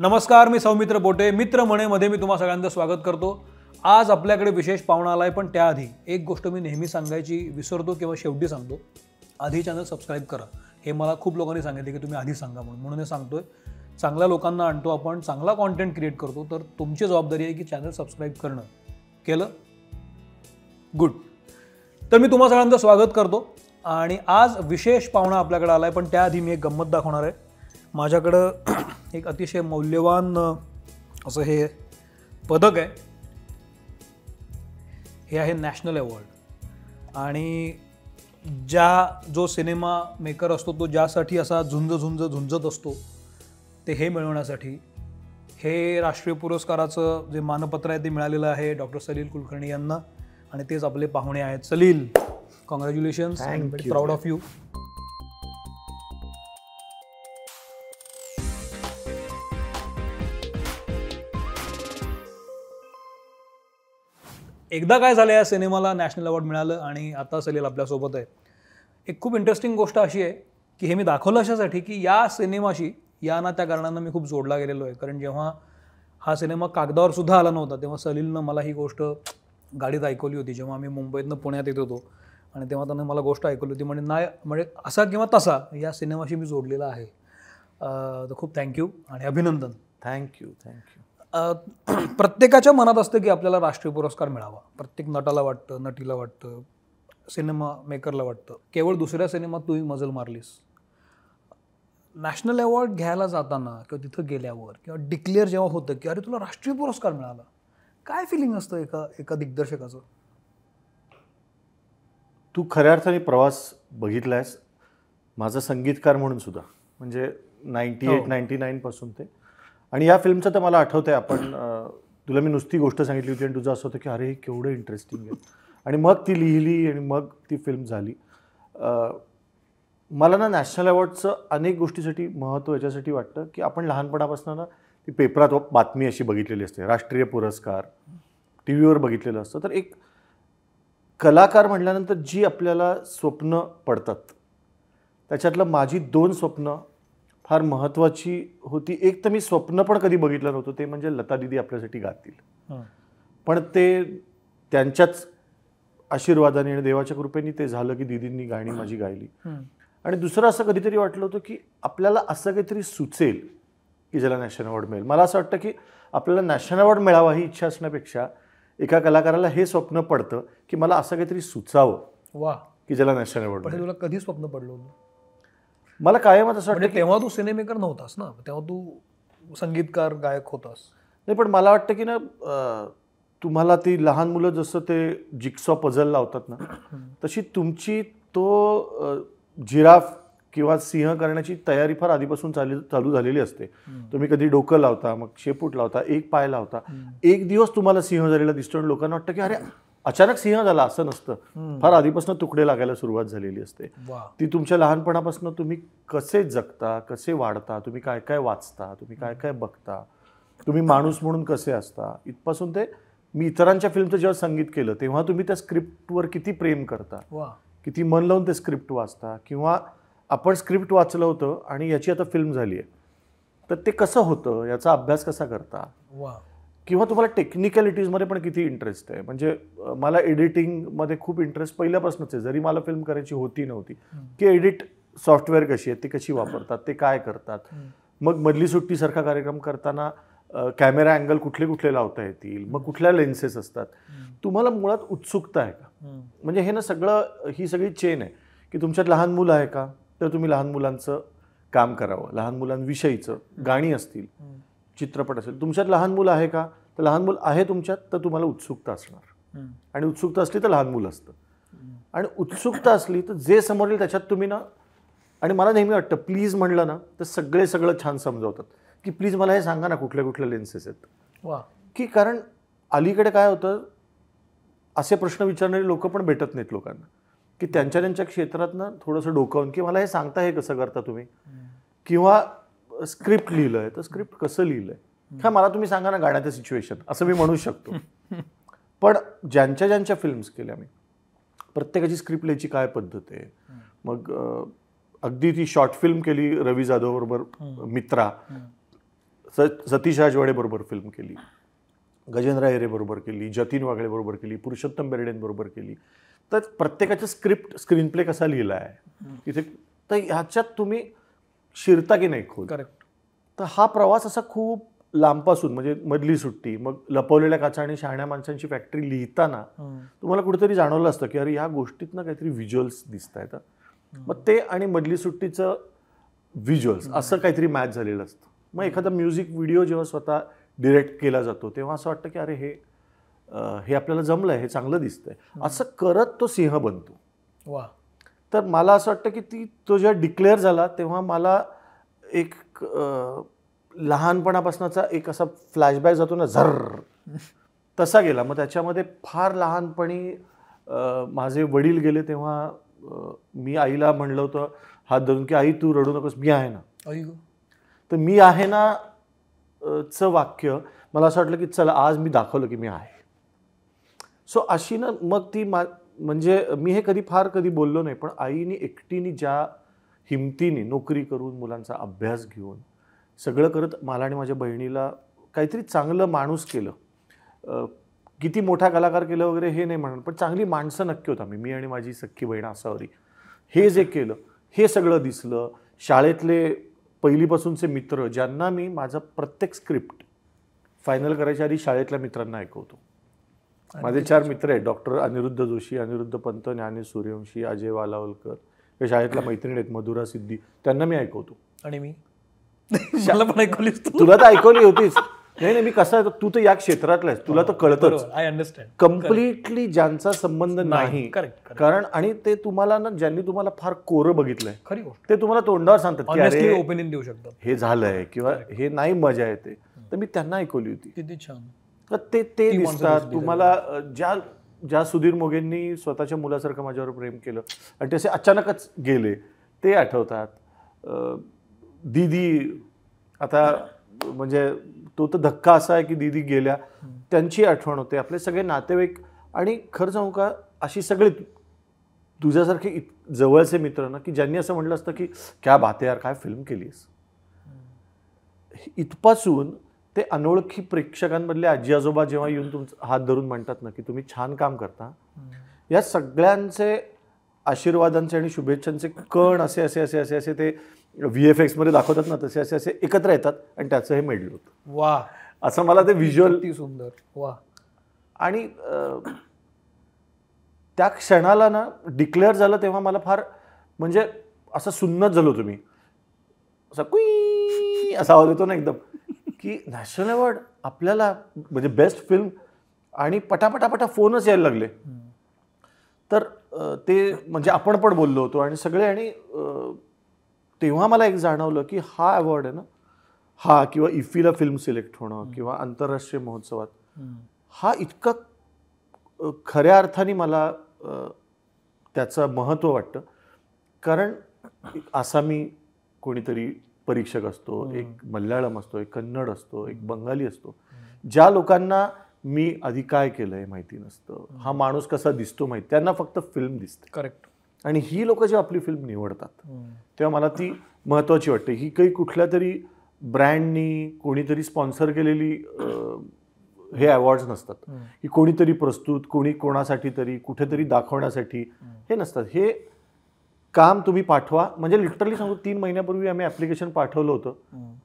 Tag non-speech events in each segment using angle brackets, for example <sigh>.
नमस्कार मी सौमित्र बोटे मित्र मध्ये मी तुम्हा सगळ्यांचं स्वागत करतो आज आपल्याकडे विशेष पाहुणा आला आहे पण त्याआधी एक गोष्ट मी नेहमी सांगायची विसरतो किंवा शेवटी सांगतो आधी चॅनल सबस्क्राईब करा हे मला खूप लोकांनी सांगितले की तुम्ही आधी सांगा म्हणून म्हणून हे सांगतोय चांगल्या लोकांना आणतो आपण चांगला कॉन्टेंट क्रिएट करतो तर तुमची जबाबदारी आहे की चॅनल सबस्क्राईब करणं केलं गुड तर मी तुम्हा सगळ्यांचं स्वागत करतो आणि आज विशेष पाहुणा आपल्याकडे आला आहे पण त्याआधी मी एक गंमत दाखवणार आहे माझ्याकडं <clears throat> एक अतिशय मौल्यवान असं हे पदक आहे हे आहे नॅशनल अवॉर्ड आणि ज्या जो सिनेमा मेकर असतो तो ज्यासाठी असा झुंज झुंज झुंजत असतो ते हे मिळवण्यासाठी हे राष्ट्रीय पुरस्काराचं जे मानपत्र आहे ते मिळालेलं आहे डॉक्टर सलील कुलकर्णी यांना आणि तेच आपले पाहुणे आहेत Salil congratulations proud of you एकदा काय झालं या सिनेमाला नॅशनल अवॉर्ड मिळालं आणि आता सलील आपल्यासोबत आहे एक खूप इंटरेस्टिंग गोष्ट अशी आहे की हे मी दाखवलं अशासाठी की या सिनेमाशी या ना त्या कारणानं मी खूप जोडला गेलेलो आहे कारण जेव्हा हा सिनेमा कागदावर सुद्धा आला नव्हता तेव्हा सलीलनं मला ही गोष्ट गाडीत ऐकवली होती जेव्हा आम्ही मुंबईतनं पुण्यात येत होतो आणि तेव्हा त्यानं मला गोष्ट ऐकवली होती म्हणजे नाही म्हणजे असा किंवा तसा या सिनेमाशी मी जोडलेला आहे तर खूप थँक्यू आणि अभिनंदन थँक्यू थँक्यू <clears throat> प्रत्येकाच्या मनात असतं की आपल्याला राष्ट्रीय पुरस्कार मिळावा प्रत्येक नटाला वाटतं नटीला वाटतं सिनेमा मेकरला वाटतं केवळ दुसऱ्या सिनेमात तू मजल मारलीस नॅशनल अवॉर्ड घ्यायला जाताना किंवा तिथं गेल्यावर किंवा डिक्लेअर जेव्हा होतं की अरे तुला राष्ट्रीय पुरस्कार मिळाला काय फिलिंग असतं एका एका दिग्दर्शकाचं तू खऱ्या अर्थाने प्रवास बघितलायस माझा संगीतकार म्हणून सुद्धा म्हणजे नाईन्टी एट नाईन्टी नाईनपासून ते आणि या फिल्मचं तर मला आठवतं आहे आपण तुला मी नुसती गोष्ट सांगितली होती आणि तुझं असं होतं की अरे हे केवढं इंटरेस्टिंग आहे आणि मग ती लिहिली आणि मग ती फिल्म झाली मला ना नॅशनल अवॉर्डचं अनेक गोष्टीसाठी महत्त्व याच्यासाठी वाटतं की आपण लहानपणापासून ना ती पेपरात बातमी अशी बघितलेली असते राष्ट्रीय पुरस्कार टी व्हीवर बघितलेलं असतं तर एक कलाकार म्हटल्यानंतर जी आपल्याला स्वप्न पडतात त्याच्यातलं माझी दोन स्वप्न फार महत्वाची होती एक तर मी स्वप्न पण कधी बघितलं नव्हतं ते म्हणजे लता दिदी आपल्यासाठी गातील पण ते त्यांच्याच आशीर्वादाने आणि देवाच्या कृपेने ते झालं की दिदींनी गाणी माझी गायली आणि दुसरं असं कधीतरी वाटलं होतं की आपल्याला असं काहीतरी सुचेल की ज्याला नॅशनल अवॉर्ड मिळेल मला असं वाटतं की आपल्याला नॅशनल अवॉर्ड मिळावा ही इच्छा असण्यापेक्षा एका कलाकाराला हे स्वप्न पडतं की मला असं काहीतरी सुचावं वा की ज्याला नॅशनल अवॉर्ड तुला कधी स्वप्न पडलं होतं मला कायमच असं म्हणजे वाटतं तेव्हा तू सिनेमेकर नव्हतास ना तेव्हा तू संगीतकार गायक होतास नाही पण मला वाटतं की ना तुम्हाला ती लहान मुलं जसं ते जिक्सॉ पझल लावतात ना तशी तुमची तो जिराफ किंवा सिंह करण्याची तयारी फार आधीपासून चालू चालू झालेली असते तुम्ही कधी डोकं लावता मग शेपूट लावता एक पाय लावता एक दिवस तुम्हाला सिंह झालेला दिसतो आणि लोकांना वाटतं की अरे अचानक सिंह झाला असं नसतं फार आधीपासून तुकडे लागायला सुरुवात झालेली असते ती तुमच्या लहानपणापासून तुम्ही कसे जगता कसे वाढता तुम्ही काय काय वाचता तुम्ही काय काय बघता तुम्ही माणूस म्हणून कसे असता इथपासून ते मी इतरांच्या फिल्मचं जेव्हा संगीत केलं तेव्हा तुम्ही त्या स्क्रिप्टवर किती प्रेम करता किती मन लावून ते स्क्रिप्ट वाचता किंवा आपण स्क्रिप्ट वाचलं होतं आणि याची आता फिल्म झाली आहे तर ते कसं होतं याचा अभ्यास कसा करता किंवा तुम्हाला टेक्निकॅलिटीजमध्ये पण किती इंटरेस्ट आहे म्हणजे मला एडिटिंगमध्ये खूप इंटरेस्ट पहिल्यापासूनच आहे जरी मला फिल्म करायची होती नव्हती की एडिट सॉफ्टवेअर कशी आहेत ते कशी वापरतात ते काय करतात मग मधली सुट्टीसारखा कार्यक्रम करताना कॅमेरा अँगल कुठले कुठले लावता येतील मग कुठल्या लेन्सेस असतात तुम्हाला मुळात उत्सुकता आहे का म्हणजे हे ना सगळं ही सगळी चेन आहे की तुमच्यात लहान मुलं आहे का तर तुम्ही लहान मुलांचं काम करावं लहान मुलांविषयीचं गाणी असतील चित्रपट असेल तुमच्यात लहान मुलं आहे का तर लहान मूल आहे तुमच्यात तर तुम्हाला उत्सुकता असणार आणि उत्सुकता असली तर लहान मूल असतं आणि उत्सुकता असली तर जे समोर येईल त्याच्यात तुम्ही ना आणि मला नेहमी वाटतं प्लीज म्हणलं ना तर सगळे सगळं छान समजावतात की प्लीज मला हे सांगा ना कुठल्या कुठल्या लेन्सेस आहेत वा की कारण अलीकडे काय होतं असे प्रश्न विचारणारी लोक पण भेटत नाहीत लोकांना की त्यांच्या त्यांच्या क्षेत्रातनं थोडंसं डोकावून की मला हे सांगता हे कसं करता तुम्ही किंवा स्क्रिप्ट लिहिलं आहे तर स्क्रिप्ट कसं लिहिलं आहे काय मला तुम्ही सांगा ना गाण्याचं सिच्युएशन असं मी म्हणू शकतो पण ज्यांच्या ज्यांच्या फिल्म्स केल्या मी प्रत्येकाची स्क्रिप्ट लिहायची काय पद्धत आहे मग अगदी ती शॉर्ट फिल्म केली रवी जाधव बरोबर मित्रा सतीश राजवाडे बरोबर फिल्म केली गजेंद्र हेरे बरोबर केली जतीन वागळे बरोबर केली पुरुषोत्तम बरोबर केली तर प्रत्येकाचं स्क्रिप्ट स्क्रीन प्ले कसा लिहिला आहे तिथे तर ह्याच्यात तुम्ही शिरता की नाही खोल करेक्ट तर हा प्रवास असा खूप लांबपासून म्हणजे मधली सुट्टी मग लपवलेल्या काचा आणि शहाण्या माणसांची फॅक्टरी लिहिताना तुम्हाला कुठेतरी जाणवलं असतं की अरे या गोष्टीतनं काहीतरी व्हिज्युअल्स दिसत आहेत मग ते आणि मधली सुट्टीचं व्हिज्युअल्स असं काहीतरी मॅच झालेलं असतं मग एखादा म्युझिक व्हिडिओ जेव्हा स्वतः डिरेक्ट केला जातो तेव्हा असं वाटतं की अरे हे हे आपल्याला जमलं आहे हे चांगलं दिसतंय असं करत तो सिंह बनतो वा तर मला असं वाटतं की ती तो जेव्हा डिक्लेअर झाला तेव्हा मला एक लहानपणापासूनचा एक असा फ्लॅशबॅक जातो ना झर तसा गेला मग त्याच्यामध्ये फार लहानपणी माझे वडील गेले तेव्हा मी आईला म्हणलं होतं हात धरून की आई तू रडू नकोस मी आहे ना तर मी आहे ना च वाक्य मला असं वाटलं की चला आज मी दाखवलं की मी आहे सो अशी ना मग ती मा म्हणजे मी हे कधी फार कधी बोललो नाही पण आईनी एकटीनी ज्या हिमतीने नोकरी करून मुलांचा अभ्यास घेऊन सगळं करत मला आणि माझ्या बहिणीला काहीतरी चांगलं माणूस केलं किती मोठा कलाकार केलं वगैरे हे नाही म्हणून पण चांगली माणसं नक्की होत मी मी आणि माझी सख्खी बहीण असावरी हे जे केलं हे सगळं दिसलं शाळेतले पहिलीपासूनचे मित्र ज्यांना मी माझं प्रत्येक स्क्रिप्ट फायनल करायच्या आधी शाळेतल्या मित्रांना ऐकवतो माझे चार मित्र आहेत डॉक्टर अनिरुद्ध जोशी अनिरुद्ध पंत ज्ञानेश सूर्यवंशी अजय वालावलकर या शाळेतल्या मैत्रिणी आहेत मधुरा सिद्धी त्यांना मी ऐकवतो आणि मी <laughs> मला पण ऐकवली तुला तर ऐकवली होतीच नाही नाही मी कसं आहे तू तर या क्षेत्रातला आहेस तुला तर कळतच आय अंडरस्टँड कम्प्लिटली ज्यांचा संबंध नाही कारण आणि ते तुम्हाला ना ज्यांनी तुम्हाला फार कोरं बघितलंय ते तुम्हाला तोंडावर सांगतात की अरे ओपिनियन देऊ शकतो हे झालंय किंवा हे नाही मजा येते तर मी त्यांना ऐकवली होती किती छान तर ते ते दिसतात तुम्हाला ज्या ज्या सुधीर मोगेंनी स्वतःच्या मुलासारखं माझ्यावर प्रेम केलं आणि तसे अचानकच गेले ते आठवतात दीदी आता म्हणजे तो तर धक्का असा आहे की दीदी गेल्या त्यांची आठवण होते आपले सगळे नातेवाईक आणि खरं सांगू का अशी सगळी तुझ्यासारखे इत जवळचे मित्र ना की ज्यांनी असं म्हटलं असतं की क्या बाते यार काय फिल्म केलीस इथपासून ते अनोळखी प्रेक्षकांमधले आजी आजोबा जेव्हा येऊन तुमचा हात धरून म्हणतात ना की तुम्ही छान काम करता या सगळ्यांचे आशीर्वादांचे आणि शुभेच्छांचे कण असे असे असे असे असे ते व्ही एफ एक्समध्ये दाखवतात ना तसे असे असे एकत्र येतात आणि त्याचं हे मेडल होतं वा असं मला ते व्हिज्युअल सुंदर वा आणि त्या क्षणाला ना डिक्लेअर झालं तेव्हा मला फार म्हणजे असं सुन्नत झालो तुम्ही असा कुई असा आवाज येतो ना एकदम की नॅशनल अवॉर्ड आपल्याला म्हणजे बेस्ट फिल्म आणि पटापटापटा फोनच यायला लागले तर ते म्हणजे आपण पण बोललो होतो आणि सगळे आणि तेव्हा मला एक जाणवलं की हा अवॉर्ड आहे ना हा किंवा इफीला फिल्म सिलेक्ट होणं किंवा आंतरराष्ट्रीय महोत्सवात हा इतका खऱ्या अर्थाने मला त्याचं महत्त्व वाटतं कारण आसामी कोणीतरी परीक्षक असतो एक मल्याळम असतो एक कन्नड असतो एक बंगाली असतो ज्या लोकांना मी आधी काय केलं हे माहिती नसतं हा माणूस कसा दिसतो माहिती त्यांना फक्त फिल्म दिसते करेक्ट आणि ही लोक जेव्हा आपली फिल्म निवडतात तेव्हा मला ती महत्वाची वाटते ही काही कुठल्या तरी ब्रँडनी कोणीतरी स्पॉन्सर केलेली हे अवॉर्ड्स नसतात की कोणीतरी प्रस्तुत कोणी कोणासाठी तरी कुठेतरी दाखवण्यासाठी हे नसतात हे काम तुम्ही पाठवा म्हणजे लिटरली सांगू तीन महिन्यापूर्वी आम्ही ऍप्लिकेशन पाठवलं होतं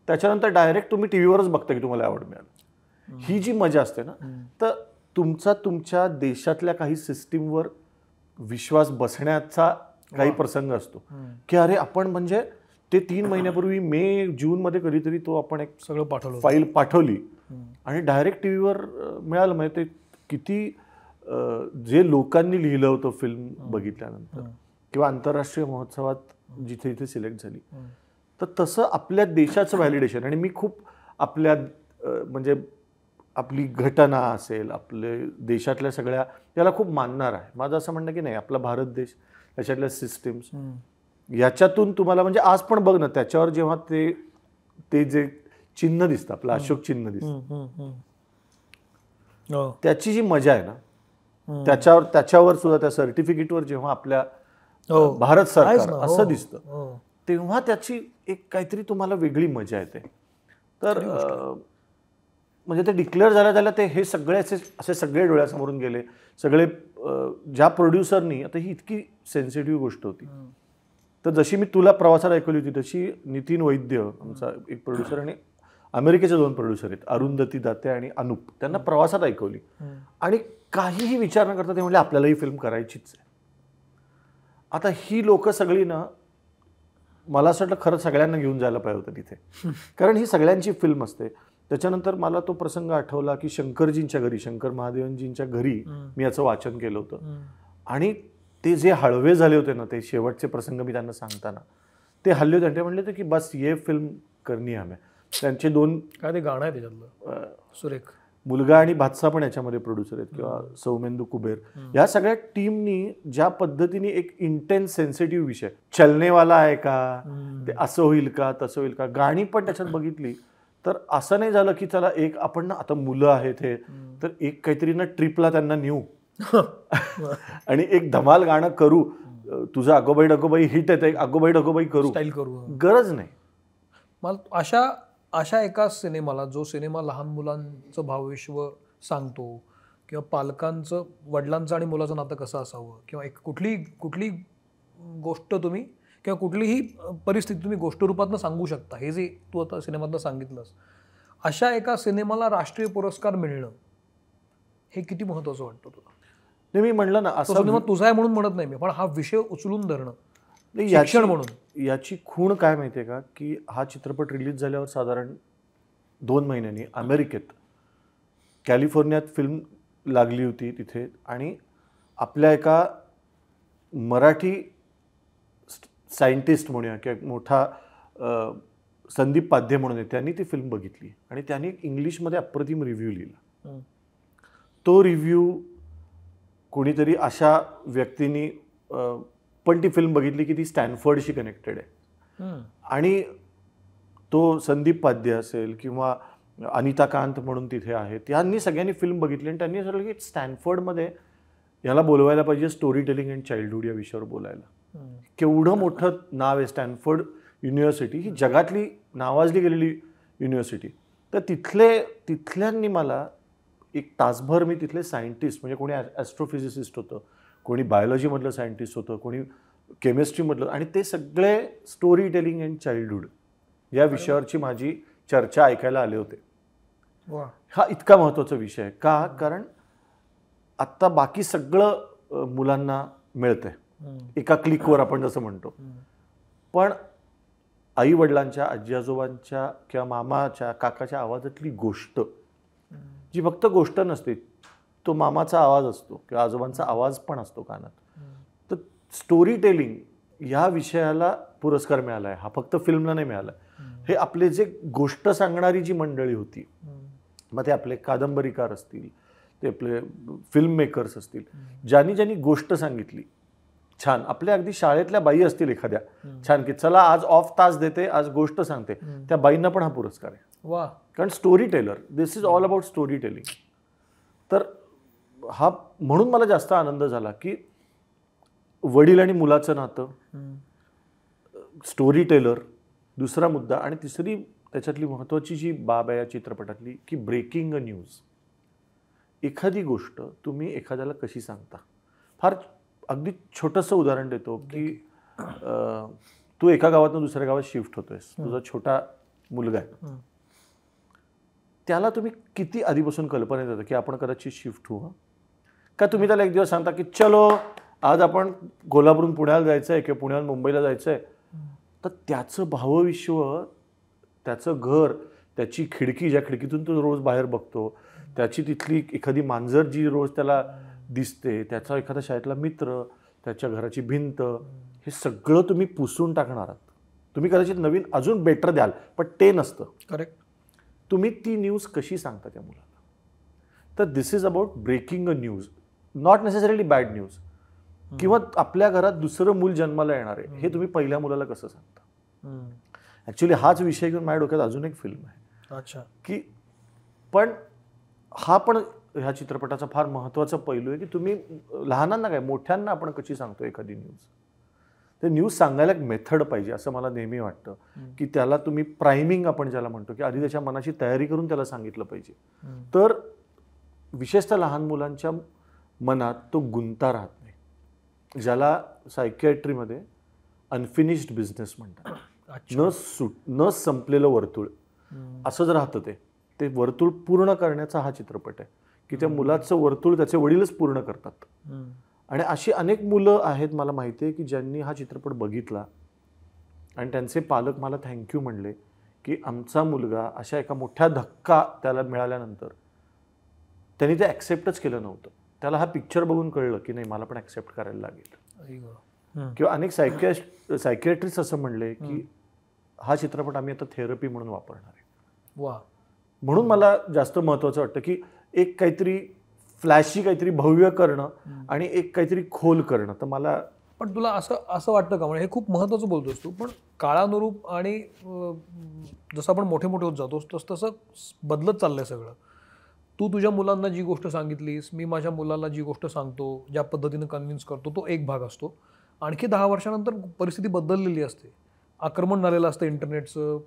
त्याच्यानंतर डायरेक्ट तुम्ही टी व्हीवरच बघता की तुम्हाला अवॉर्ड मिळाला ही जी मजा असते ना तर तुमचा तुमच्या देशातल्या काही सिस्टीमवर विश्वास बसण्याचा काही प्रसंग असतो की अरे आपण म्हणजे ते तीन महिन्यापूर्वी मे जून मध्ये कधीतरी तो आपण एक सगळं पाठवलं फाईल पाठवली आणि डायरेक्ट टी व्हीवर मिळालं म्हणजे ते किती जे लोकांनी लिहिलं होतं फिल्म बघितल्यानंतर किंवा आंतरराष्ट्रीय महोत्सवात जिथे तिथे सिलेक्ट झाली तर तसं आपल्या देशाचं व्हॅलिडेशन आणि मी खूप आपल्या म्हणजे आपली घटना असेल आपले देशातल्या सगळ्या याला खूप मानणार आहे माझं असं म्हणणं की नाही आपला भारत देश याच्यातल्या सिस्टीम्स याच्यातून तुम्हाला म्हणजे आज पण बघ ना त्याच्यावर जेव्हा ते ते जे चिन्ह दिसतं आपलं अशोक चिन्ह दिसतं हो. त्याची जी मजा आहे ना त्याच्यावर त्याच्यावर सुद्धा त्या सर्टिफिकेटवर जेव्हा आपल्या हो. भारत सरकार असं हो, दिसतं तेव्हा त्याची एक काहीतरी तुम्हाला वेगळी मजा येते तर म्हणजे ते डिक्लेअर झालं झालं ते हे सगळे असे असे सगळे डोळ्यासमोरून गेले सगळे ज्या प्रोड्युसरनी आता ही इतकी सेन्सिटिव्ह गोष्ट होती तर जशी मी तुला प्रवासात ऐकवली होती तशी नितीन वैद्य आमचा एक प्रोड्युसर आणि अमेरिकेचे दोन प्रोड्युसर आहेत अरुंधती दाते आणि अनुप त्यांना प्रवासात ऐकवली आणि काहीही विचार न करता ते म्हणजे आपल्याला ही फिल्म करायचीच आहे आता ही लोक सगळी ना मला असं वाटलं खरं सगळ्यांना घेऊन जायला पाहिजे होतं तिथे कारण ही सगळ्यांची फिल्म असते त्याच्यानंतर मला तो प्रसंग आठवला की शंकरजींच्या घरी शंकर महादेवनजींच्या घरी मी याचं वाचन केलं होतं आणि ते जे हळवे झाले होते ना ते शेवटचे प्रसंग मी त्यांना सांगताना ते हल्ले होते ते म्हणले होते की बस ये फिल्म करणी आहे त्यांचे दोन काय ते गाणं आहे त्याच्यातलं सुरेख मुलगा आणि भातसा पण याच्यामध्ये प्रोड्युसर आहेत किंवा सौमेंदू कुबेर या सगळ्या टीमनी ज्या पद्धतीने एक इंटेन्स सेन्सिटिव्ह विषय चलनेवाला आहे का ते असं होईल का तसं होईल का गाणी पण त्याच्यात बघितली तर असं नाही झालं की चला एक आपण ना आता मुलं आहेत हे तर एक काहीतरी ना ट्रिपला त्यांना नेऊ <laughs> आणि एक धमाल गाणं करू तुझं अगोबाई डगोबाई हिट आहे अगोबाई डगोबाई करू करू गरज नाही मला अशा अशा एका सिनेमाला जो सिनेमा लहान मुलांचं भावविश्व सांगतो किंवा पालकांचं वडिलांचं आणि मुलाचं नातं कसं असावं किंवा एक कुठली कुठली गोष्ट तुम्ही किंवा कुठलीही परिस्थिती तुम्ही गोष्टरूपातनं सांगू शकता हे जे तू आता सिनेमातनं सांगितलंस अशा एका सिनेमाला राष्ट्रीय पुरस्कार मिळणं हे किती महत्त्वाचं वाटतं तुला नाही मी म्हणलं ना असं सिनेमा तुझा आहे म्हणून म्हणत नाही मी पण हा विषय उचलून धरणं शिक्षण म्हणून याची खूण काय माहिती आहे का की हा चित्रपट रिलीज झाल्यावर साधारण दोन महिन्यांनी अमेरिकेत कॅलिफोर्नियात फिल्म लागली होती तिथे आणि आपल्या एका मराठी सायंटिस्ट म्हणूया किंवा मोठा संदीप पाध्ये म्हणून त्यांनी ती फिल्म बघितली आणि त्यांनी इंग्लिशमध्ये अप्रतिम रिव्ह्यू लिहिला तो रिव्ह्यू कोणीतरी अशा व्यक्तींनी पण ती फिल्म बघितली की ती स्टॅनफर्डशी कनेक्टेड आहे आणि तो संदीप पाध्ये असेल किंवा अनिता कांत म्हणून तिथे आहेत यांनी सगळ्यांनी फिल्म बघितली आणि त्यांनी असं की स्टॅनफर्डमध्ये याला बोलवायला पाहिजे स्टोरी टेलिंग अँड चाइल्डहूड या विषयावर बोलायला केवढं मोठं नाव आहे स्टॅनफर्ड युनिव्हर्सिटी ही जगातली नावाजली गेलेली युनिव्हर्सिटी तर तिथले तिथल्यांनी मला एक तासभर मी तिथले सायंटिस्ट म्हणजे कोणी ॲस्ट्रोफिजिसिस्ट होतं कोणी बायोलॉजीमधलं सायंटिस्ट होतं कोणी केमिस्ट्रीमधलं आणि ते सगळे स्टोरी टेलिंग अँड चाइल्डहूड या विषयावरची माझी चर्चा ऐकायला आले होते हा इतका महत्त्वाचा विषय का कारण आत्ता बाकी सगळं मुलांना मिळतंय एका क्लिकवर आपण जसं म्हणतो पण आई वडिलांच्या आजी आजोबांच्या किंवा मामाच्या काकाच्या आवाजातली गोष्ट जी फक्त गोष्ट नसते तो मामाचा आवाज असतो किंवा आजोबांचा आवाज पण असतो कानात तर स्टोरी टेलिंग ह्या विषयाला पुरस्कार मिळाला आहे हा फक्त फिल्मला नाही मिळाला हे आपले जे गोष्ट सांगणारी जी मंडळी होती मग ते आपले कादंबरीकार असतील ते आपले फिल्म मेकर्स असतील ज्यांनी ज्यांनी गोष्ट सांगितली छान आपल्या अगदी शाळेतल्या बाई असतील एखाद्या छान की चला आज ऑफ तास देते आज गोष्ट सांगते त्या बाईंना पण हा पुरस्कार आहे वा कारण storyteller this is all about storytelling तर हा म्हणून मला जास्त आनंद झाला की वडील आणि मुलाचं नातं स्टोरी टेलर दुसरा मुद्दा आणि तिसरी त्याच्यातली महत्त्वाची जी बाब आहे या चित्रपटातली की ब्रेकिंग अ न्यूज एखादी गोष्ट तुम्ही एखाद्याला कशी सांगता फार अगदी छोटंसं उदाहरण देतो की तू एका गावातून दुसऱ्या गावात शिफ्ट होतोयस तुझा छोटा मुलगा आहे त्याला तुम्ही किती आधीपासून कल्पना देता की आपण कदाचित शिफ्ट होऊ का तुम्ही त्याला एक दिवस सांगता की चलो आज आपण कोल्हापूरून पुण्याला जायचं आहे किंवा पुण्याहून मुंबईला जायचं आहे तर त्याचं भावविश्व त्याचं घर त्याची खिडकी ज्या खिडकीतून तो रोज बाहेर बघतो त्याची तिथली एखादी मांजर जी रोज त्याला दिसते त्याचा एखादा शाळेतला मित्र त्याच्या घराची भिंत हे सगळं तुम्ही पुसून टाकणार आहात तुम्ही कदाचित नवीन अजून बेटर द्याल पण ते नसतं करेक्ट तुम्ही ती न्यूज कशी सांगता त्या मुलाला तर this is about breaking a news not necessarily bad news किंवा आपल्या घरात दुसरं मूल जन्माला येणार आहे हे तुम्ही पहिल्या मुलाला कसं सांगता ॲक्च्युली हाच विषय घेऊन माझ्या डोक्यात अजून एक फिल्म आहे अच्छा की पण हा पण ह्या चित्रपटाचा फार महत्त्वाचा पैलू आहे की तुम्ही लहानांना काय मोठ्यांना आपण कशी सांगतो एखादी न्यूज ते न्यूज सांगायला एक मेथड पाहिजे असं मला नेहमी वाटतं की त्याला तुम्ही प्राइमिंग आपण ज्याला म्हणतो की आधी त्याच्या मनाची तयारी करून त्याला सांगितलं पाहिजे तर विशेषतः लहान मुलांच्या मनात तो गुंता राहत नाही ज्याला सायकॅट्रीमध्ये अनफिनिश्ड बिझनेस म्हणतात <coughs> न सुट न संपलेलं वर्तुळ असंच राहतं ते वर्तुळ पूर्ण करण्याचा हा चित्रपट आहे की त्या मुलाचं वर्तुळ त्याचे वडीलच पूर्ण करतात आणि अशी अनेक मुलं आहेत मला माहिती आहे की ज्यांनी हा चित्रपट बघितला आणि त्यांचे पालक मला थँक्यू म्हणले की आमचा मुलगा अशा एका मोठ्या धक्का त्याला मिळाल्यानंतर त्यांनी ते ॲक्सेप्टच केलं नव्हतं त्याला हा पिक्चर बघून कळलं की नाही मला पण ॲक्सेप्ट करायला लागेल किंवा अनेक सायकॅस्ट सायकॅट्रिस्ट असं म्हणले की हा चित्रपट आम्ही आता थेरपी म्हणून वापरणार आहे वा म्हणून मला जास्त महत्वाचं वाटतं की एक काहीतरी फ्लॅशी काहीतरी भव्य करणं आणि एक काहीतरी खोल करणं तर मला पण तुला असं असं वाटतं का म्हणजे हे खूप महत्त्वाचं बोलतो तू पण काळानुरूप आणि जसं आपण मोठे मोठे होत जातोस तसं तसं बदलत चाललंय सगळं तू तुझ्या मुलांना जी गोष्ट सांगितलीस मी माझ्या मुलाला जी गोष्ट सांगतो ज्या पद्धतीनं कन्व्हिन्स करतो तो एक भाग असतो आणखी दहा वर्षानंतर परिस्थिती बदललेली असते आक्रमण झालेलं असतं इंटरनेटचं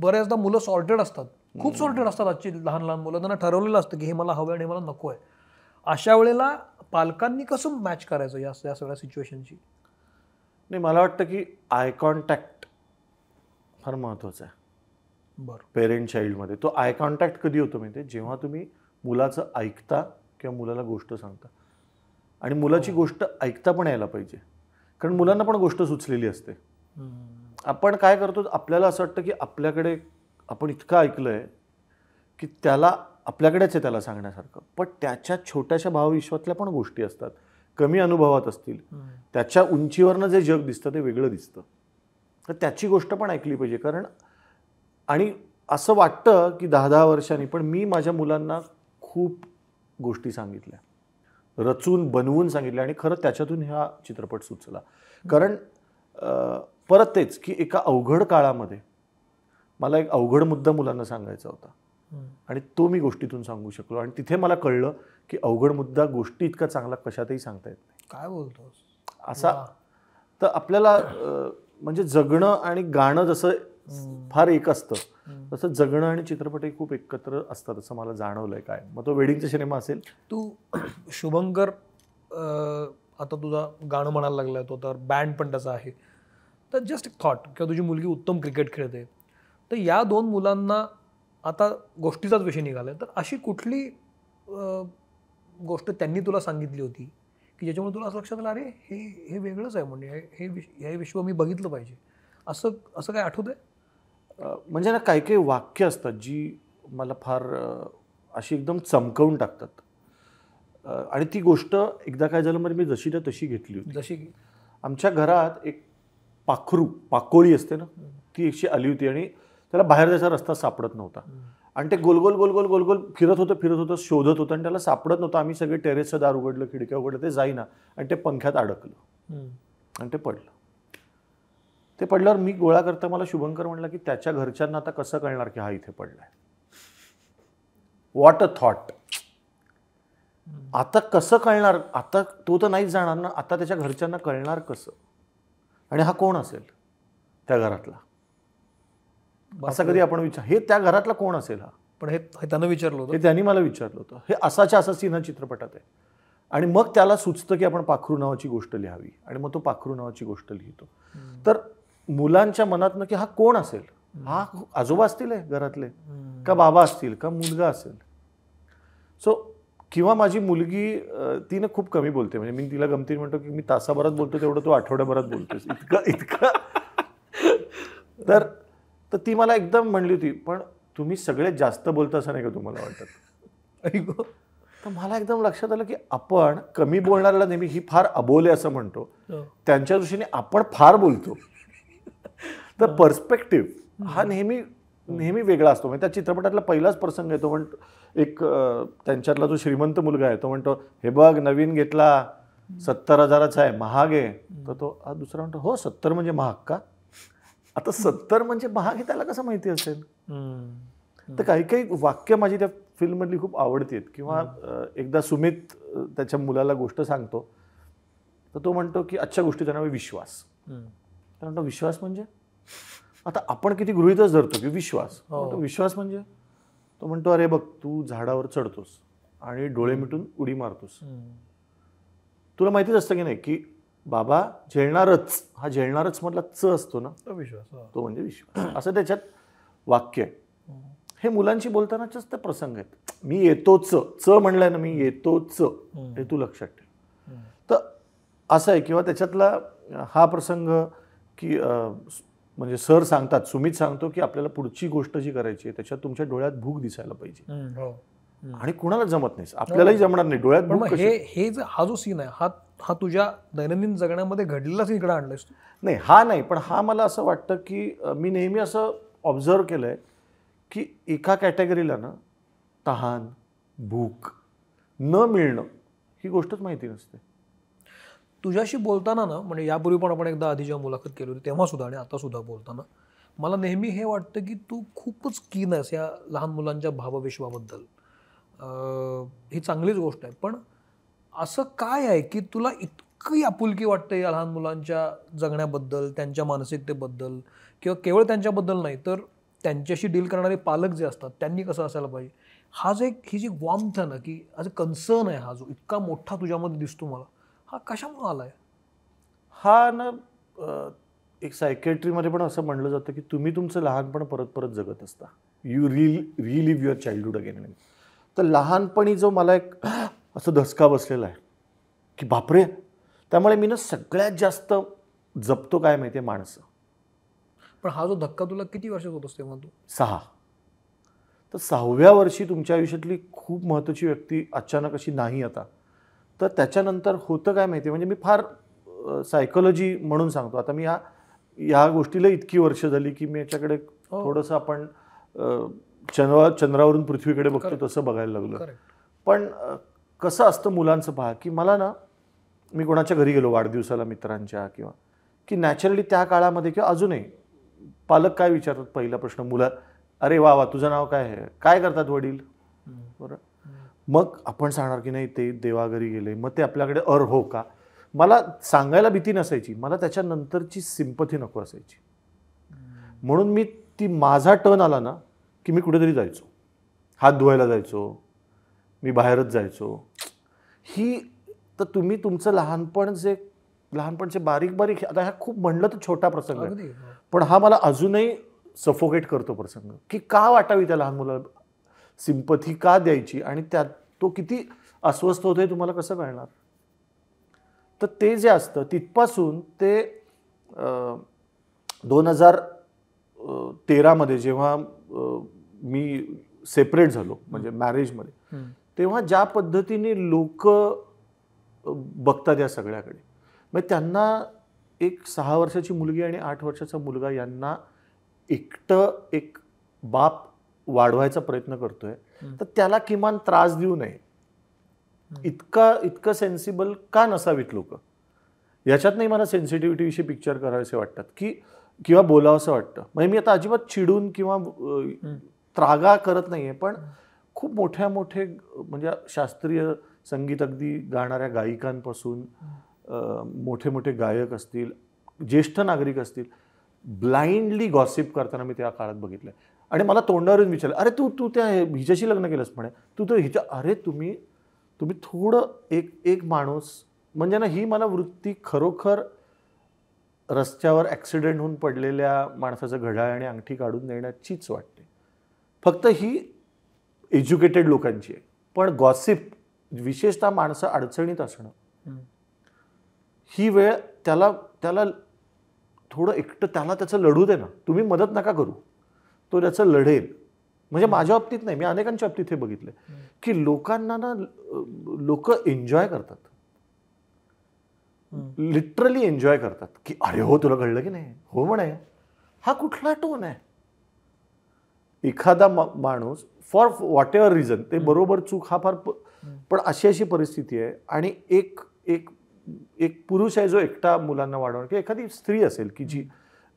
बऱ्याचदा मुलं सॉर्टेड असतात खूप सॉर्टेड असतात आजची लहान लहान मुलं त्यांना ठरवलेलं असतं की हे मला हवं आणि हे मला नको आहे अशा वेळेला पालकांनी कसं मॅच करायचं या या सगळ्या सिच्युएशनची नाही मला वाटतं की आय कॉन्टॅक्ट फार महत्त्वाचा आहे बरं पेरेंट चाइल्डमध्ये तो आय कॉन्टॅक्ट कधी होतो म्हणजे जेव्हा तुम्ही मुलाचं ऐकता किंवा मुलाला गोष्ट सांगता आणि मुलाची हो. गोष्ट ऐकता पण यायला पाहिजे कारण मुलांना पण गोष्ट सुचलेली असते आपण काय करतो आपल्याला असं वाटतं की आपल्याकडे आपण इतकं ऐकलं आहे की त्याला आपल्याकडेच आहे त्याला सांगण्यासारखं पण त्याच्या छोट्याशा भावविश्वातल्या पण गोष्टी असतात कमी अनुभवात असतील त्याच्या उंचीवरनं जे जग दिसतं ते वेगळं दिसतं तर त्याची गोष्ट पण ऐकली पाहिजे कारण आणि असं वाटतं की दहा दहा वर्षांनी पण मी माझ्या मुलांना खूप गोष्टी सांगितल्या रचून बनवून सांगितल्या आणि खरं त्याच्यातून हा चित्रपट सुचला कारण परत तेच की एका अवघड काळामध्ये मला एक अवघड मुद्दा मुलांना सांगायचा होता आणि तो मी गोष्टीतून सांगू शकलो आणि तिथे मला कळलं की अवघड मुद्दा गोष्टी इतका चांगला कशातही सांगता येत नाही काय बोलतो असा तर आपल्याला म्हणजे जगणं आणि गाणं जसं फार एक असतं तसं जगणं आणि चित्रपटही खूप एकत्र असतात असं मला जाणवलंय काय मग तो वेडिंगचा सिनेमा असेल तू शुभंकर आता तुझा गाणं म्हणायला लागलाय तो तर बँड पण त्याचा आहे तर जस्ट एक थॉट किंवा तुझी मुलगी उत्तम क्रिकेट खेळते तर या दोन मुलांना आता गोष्टीचाच विषय निघाला तर अशी कुठली गोष्ट त्यांनी तुला सांगितली होती की ज्याच्यामुळे तुला असं लक्षात आलं अरे हे हे वेगळंच आहे म्हणजे हे विश हे विश्व मी बघितलं पाहिजे असं असं काय आठवत आहे म्हणजे ना काही काही वाक्य असतात जी मला फार अशी एकदम चमकवून टाकतात आणि ती गोष्ट एकदा काय झालं म्हणजे मी जशी त्या तशी घेतली होती जशी आमच्या घरात एक पाखरू पाकोळी असते ना ती एकशी आली होती आणि त्याला बाहेर जायचा रस्ता सापडत नव्हता आणि ते गोलगोल गोलगोल गोलगोल फिरत होतं फिरत होतं शोधत होतं आणि त्याला सापडत नव्हतं आम्ही सगळे टेरेसचं दार उघडलं खिडक्या उघडलं ते जाईना आणि ते पंख्यात अडकलं आणि ते पडलं ते पडल्यावर मी गोळा करता मला शुभंकर म्हणला की त्याच्या घरच्यांना आता कसं कळणार की हा इथे पडलाय वॉट अ थॉट आता कसं कळणार आता तो तर नाहीच जाणार ना आता त्याच्या घरच्यांना कळणार कसं आणि हा कोण असेल त्या घरातला असं कधी आपण विचार हे त्या घरातला कोण असेल हा पण हे त्यांना विचारलं होतं त्यांनी मला विचारलं होतं हे असाच्या असा सीन हा चित्रपटात आहे आणि मग त्याला सुचतं की आपण पाखरू नावाची गोष्ट लिहावी आणि मग तो पाखरू नावाची गोष्ट लिहितो तर मुलांच्या मनातनं की हा कोण असेल हा आजोबा असतील घरातले का बाबा असतील का मुलगा असेल सो किंवा माझी मुलगी ती खूप कमी बोलते म्हणजे मी तिला गमतीने म्हणतो की मी तासाभरात बोलतो तेवढं तू आठवड्याभरात बोलतोस इतकं इतकं तर तर ती मला एकदम म्हणली होती पण तुम्ही सगळ्यात जास्त बोलता असं नाही का तुम्हाला वाटत ऐको तर मला एकदम लक्षात आलं की आपण कमी बोलणाऱ्याला नेहमी ही फार अबोले असं म्हणतो हो. त्यांच्या दृष्टीने आपण फार बोलतो तर पर्स्पेक्टिव्ह हो. हा नेहमी नेहमी वेगळा असतो म्हणजे त्या चित्रपटातला पहिलाच प्रसंग येतो म्हण एक त्यांच्यातला जो श्रीमंत मुलगा आहे तो म्हणतो हे बघ नवीन घेतला सत्तर हजाराचा आहे महाग आहे तर तो हा दुसरा म्हणतो हो सत्तर म्हणजे महाग का आता सत्तर म्हणजे महाग त्याला कसं माहिती असेल तर काही काही वाक्य माझी त्या फिल्ममधली खूप आवडतीत किंवा एकदा सुमित त्याच्या मुलाला गोष्ट सांगतो तर तो म्हणतो की अच्छा गोष्टीचा नाव विश्वास म्हणतो विश्वास म्हणजे आता आपण किती गृहितच धरतो की विश्वास हो. विश्वास म्हणजे तो म्हणतो अरे बघ तू झाडावर चढतोस आणि डोळे मिटून उडी मारतोस तुला माहितीच असतं की नाही की बाबा झेलणारच हा झेलणारच म्हटला च असतो ना तो विश्वास तो म्हणजे विश्वास असं त्याच्यात वाक्य आहे हे मुलांशी बोलतानाच ते प्रसंग आहेत मी येतोच च च ना मी येतो हे तू लक्षात ठेव तर असं आहे किंवा त्याच्यातला हा प्रसंग की म्हणजे सर सांगतात सुमित सांगतो की आपल्याला पुढची गोष्ट जी करायची आहे त्याच्यात तुमच्या डोळ्यात भूक दिसायला पाहिजे हो. आणि कुणाला जमत नाही आपल्यालाही जमणार नाही डोळ्यात हे हे हा जो सीन आहे हा हा तुझ्या दैनंदिन जगण्यामध्ये घडलेलाच इकडं आणलंयस नाही हा नाही पण हा मला असं वाटतं की मी नेहमी असं ऑब्झर्व केलं आहे की एका कॅटेगरीला ना तहान भूक न मिळणं ही गोष्टच माहिती नसते तुझ्याशी बोलताना ना म्हणजे यापूर्वी पण आपण एकदा आधी जेव्हा मुलाखत केली होती तेव्हा सुद्धा आणि आता सुद्धा बोलताना मला नेहमी हे वाटतं की तू खूपच कीन आहेस या लहान मुलांच्या भावविश्वाबद्दल ही चांगलीच गोष्ट आहे पण असं काय आहे की तुला इतकी आपुलकी वाटते या लहान मुलांच्या जगण्याबद्दल त्यांच्या मानसिकतेबद्दल किंवा केवळ त्यांच्याबद्दल नाही तर त्यांच्याशी डील करणारे पालक जे असतात त्यांनी कसं असायला पाहिजे हा जो एक ही जी वॉम्थ आहे ना की जो कन्सर्न आहे हा जो इतका मोठा तुझ्यामध्ये दिसतो मला हा कशामुळे आला आहे हा ना एक सायकेट्रीमध्ये पण असं म्हणलं जातं की तुम्ही तुमचं लहानपण परत परत जगत असता you re relive your childhood again तर लहानपणी जो मला एक असं धसका बसलेला आहे की बापरे त्यामुळे मी ना सगळ्यात जास्त जपतो काय माहिती आहे माणसं पण हा जो धक्का तुला किती वर्षात होत असते म्हणतो सहा तर सहाव्या वर्षी तुमच्या आयुष्यातली खूप महत्त्वाची व्यक्ती अचानक अशी नाही आता तर त्याच्यानंतर होतं काय माहिती म्हणजे मी फार सायकोलॉजी म्हणून सांगतो आता मी या या गोष्टीला इतकी वर्ष झाली की मी याच्याकडे हो. थोडंसं आपण चंद्रा चंद्रावरून पृथ्वीकडे बघतो तसं बघायला लागलो पण कसं असतं मुलांचं पहा की मला ना मी कोणाच्या घरी गेलो वाढदिवसाला मित्रांच्या किंवा की नॅचरली त्या काळामध्ये किंवा अजूनही पालक काय विचारतात पहिला प्रश्न मुलं अरे वा वा तुझं नाव काय आहे काय करतात वडील बरं मग आपण सांगणार की नाही ते देवाघरी गेले मग ते आपल्याकडे अर हो का मला सांगायला भीती नसायची मला त्याच्यानंतरची सिंपथी नको असायची म्हणून मी ती माझा टर्न आला ना की मी कुठेतरी जायचो हात धुवायला जायचो मी बाहेरच जायचो ही तर तुम्ही तुमचं लहानपण जे लहानपणचे बारीक बारीक आता ह्या खूप म्हणलं तर छोटा प्रसंग आहे हो. पण हा मला अजूनही सफोकेट करतो प्रसंग की का वाटावी त्या लहान मुलाला सिंपथी का द्यायची आणि त्यात तो किती अस्वस्थ होतोय तुम्हाला कसं कळणार तर ते जे असतं तिथपासून ते दोन हजार तेरामध्ये जेव्हा मी सेपरेट झालो म्हणजे मॅरेजमध्ये तेव्हा ज्या पद्धतीने लोक बघतात या सगळ्याकडे मग त्यांना एक सहा वर्षाची मुलगी आणि आठ वर्षाचा मुलगा यांना एकट एक बाप वाढवायचा प्रयत्न करतोय तर त्याला किमान त्रास देऊ नये इतका इतकं सेन्सिबल का नसावीत लोक याच्यात नाही मला सेन्सिटिव्हिटीविषयी पिक्चर करावेसे वाटतात की किंवा बोलावं असं वाटतं म्हणजे मी आता अजिबात चिडून किंवा त्रागा करत नाहीये पण खूप मोठ्या मोठे म्हणजे शास्त्रीय संगीत अगदी गाणाऱ्या गायिकांपासून मोठे मोठे गायक असतील ज्येष्ठ नागरिक असतील ब्लाइंडली गॉसिप करताना मी त्या काळात बघितलं आणि मला तोंडावरून विचारलं अरे तू तू त्या हिच्याशी लग्न केलंस म्हणे तू तर हिच्या अरे तुम्ही तुम्ही थोडं एक एक माणूस म्हणजे ना ही मला वृत्ती खरोखर रस्त्यावर ॲक्सिडेंट होऊन पडलेल्या माणसाचं घड्याळ आणि अंगठी काढून देण्याचीच वाटते फक्त ही एज्युकेटेड लोकांची आहे पण गॉसिप विशेषतः माणसं अडचणीत असणं ही वेळ त्याला त्याला थोडं एकटं त्याला त्याचं लढू दे ना तुम्ही मदत नका करू तो त्याचं लढेल म्हणजे माझ्या बाबतीत नाही मी अनेकांच्या बाबतीत हे बघितलं की लोकांना ना लोक एन्जॉय करतात लिटरली एन्जॉय करतात की अरे हो तुला कळलं की नाही हो म्हणे हा कुठला टोन आहे एखादा माणूस फॉर व्हॉट एव्हर रिझन ते बरोबर चूक हा फार पण अशी अशी परिस्थिती आहे आणि एक एक एक पुरुष आहे जो एकटा मुलांना वाढवणार किंवा एखादी स्त्री असेल की जी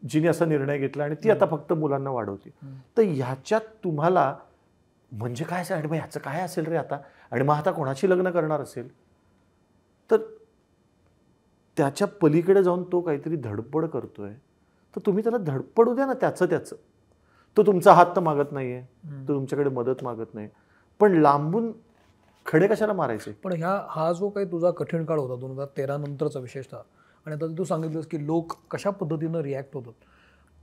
जिने असा निर्णय घेतला आणि ती आता फक्त मुलांना वाढवते तर ह्याच्यात तुम्हाला म्हणजे काय असेल आणि ह्याचं काय असेल रे आता आणि मग आता कोणाशी लग्न करणार असेल तर त्याच्या पलीकडे जाऊन तो काहीतरी धडपड करतोय तर तुम्ही त्याला धडपडू द्या ना त्याचं त्याचं तो तुमचा हात तर मागत नाहीये तो तुमच्याकडे मदत मागत नाही पण लांबून खडे कशाला मारायचे पण ह्या हा जो काही तुझा कठीण काळ होता दोन हजार तेरा नंतरचा विशेषतः आणि आता तू सांगितलंस की लोक कशा पद्धतीनं रिॲक्ट होतात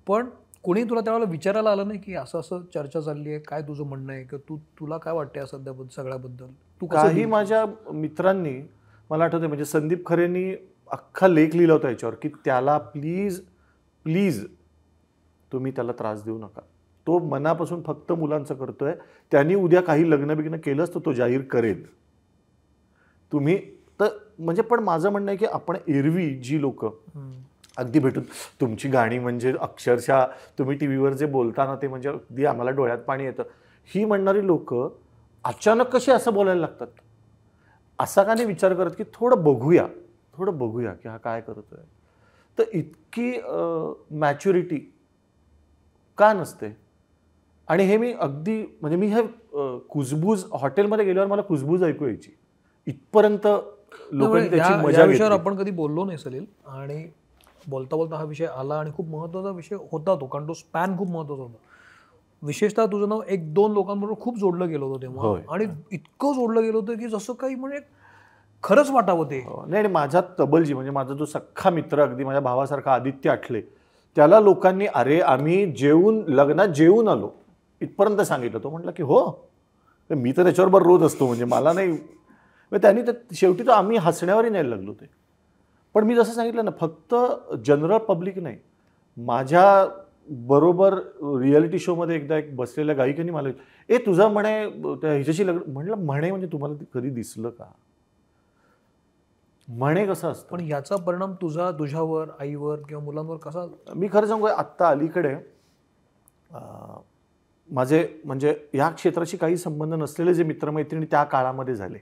पण कोणी तुला त्यावेळेला विचारायला आलं नाही की असं असं चर्चा चालली आहे काय तुझं म्हणणं आहे की तू तुला काय वाटतंय या सध्या सगळ्याबद्दल तू काही माझ्या मित्रांनी मला आठवतंय म्हणजे संदीप खरेंनी अख्खा लेख लिहिला होता याच्यावर की त्याला प्लीज प्लीज तुम्ही त्याला त्रास देऊ नका तो मनापासून फक्त मुलांचं करतोय त्यांनी उद्या काही लग्न बिग्न केलंच तर तो जाहीर करेल तुम्ही तर म्हणजे पण माझं म्हणणं आहे की आपण एरवी जी लोक अगदी भेटून तुमची गाणी म्हणजे अक्षरशः तुम्ही टी व्हीवर जे बोलताना ते म्हणजे अगदी आम्हाला डोळ्यात पाणी येतं ही म्हणणारी लोक अचानक कशी असं बोलायला लागतात असा का नाही विचार करत की थोडं बघूया थोडं बघूया की हा काय करतोय तर इतकी मॅच्युरिटी का नसते आणि हे मी अगदी म्हणजे मी हे कुजबूज हॉटेलमध्ये गेल्यावर मला कुजबूज ऐकू यायची इथपर्यंत विषयावर आपण कधी बोललो नाही सलील आणि बोलता बोलता हा विषय आला आणि खूप महत्वाचा विषय होता तो कारण तो स्पॅन खूप महत्वाचा होता विशेषतः तुझं नाव एक दोन लोकांबरोबर खूप जोडलं गेलं होतं तेव्हा आणि इतकं जोडलं गेलं होतं की जसं काही म्हणजे खरंच वाटावं ते हो. नाही माझा तबलजी म्हणजे माझा जो सख्खा मित्र अगदी माझ्या भावासारखा आदित्य आठले त्याला लोकांनी अरे आम्ही जेवून लग्नात जेवून आलो इथपर्यंत सांगितलं तो म्हटलं की हो मी तर त्याच्याबरोबर रोज असतो म्हणजे मला नाही मग त्यांनी तर शेवटी तर आम्ही हसण्यावरही नाही लागलो ते पण मी जसं सांगितलं ना फक्त जनरल पब्लिक नाही माझ्या बरोबर रियालिटी शोमध्ये एकदा एक बसलेल्या गायिकांनी मला ए तुझा म्हणे त्या हिच्याशी लग्न म्हटलं म्हणे म्हणजे तुम्हाला कधी दिसलं का म्हणे कसं असतं पण याचा परिणाम तुझा तुझ्यावर आईवर किंवा मुलांवर कसा मी खरं सांगू आत्ता अलीकडे माझे म्हणजे या क्षेत्राशी काही संबंध नसलेले जे मित्रमैत्रिणी त्या काळामध्ये झाले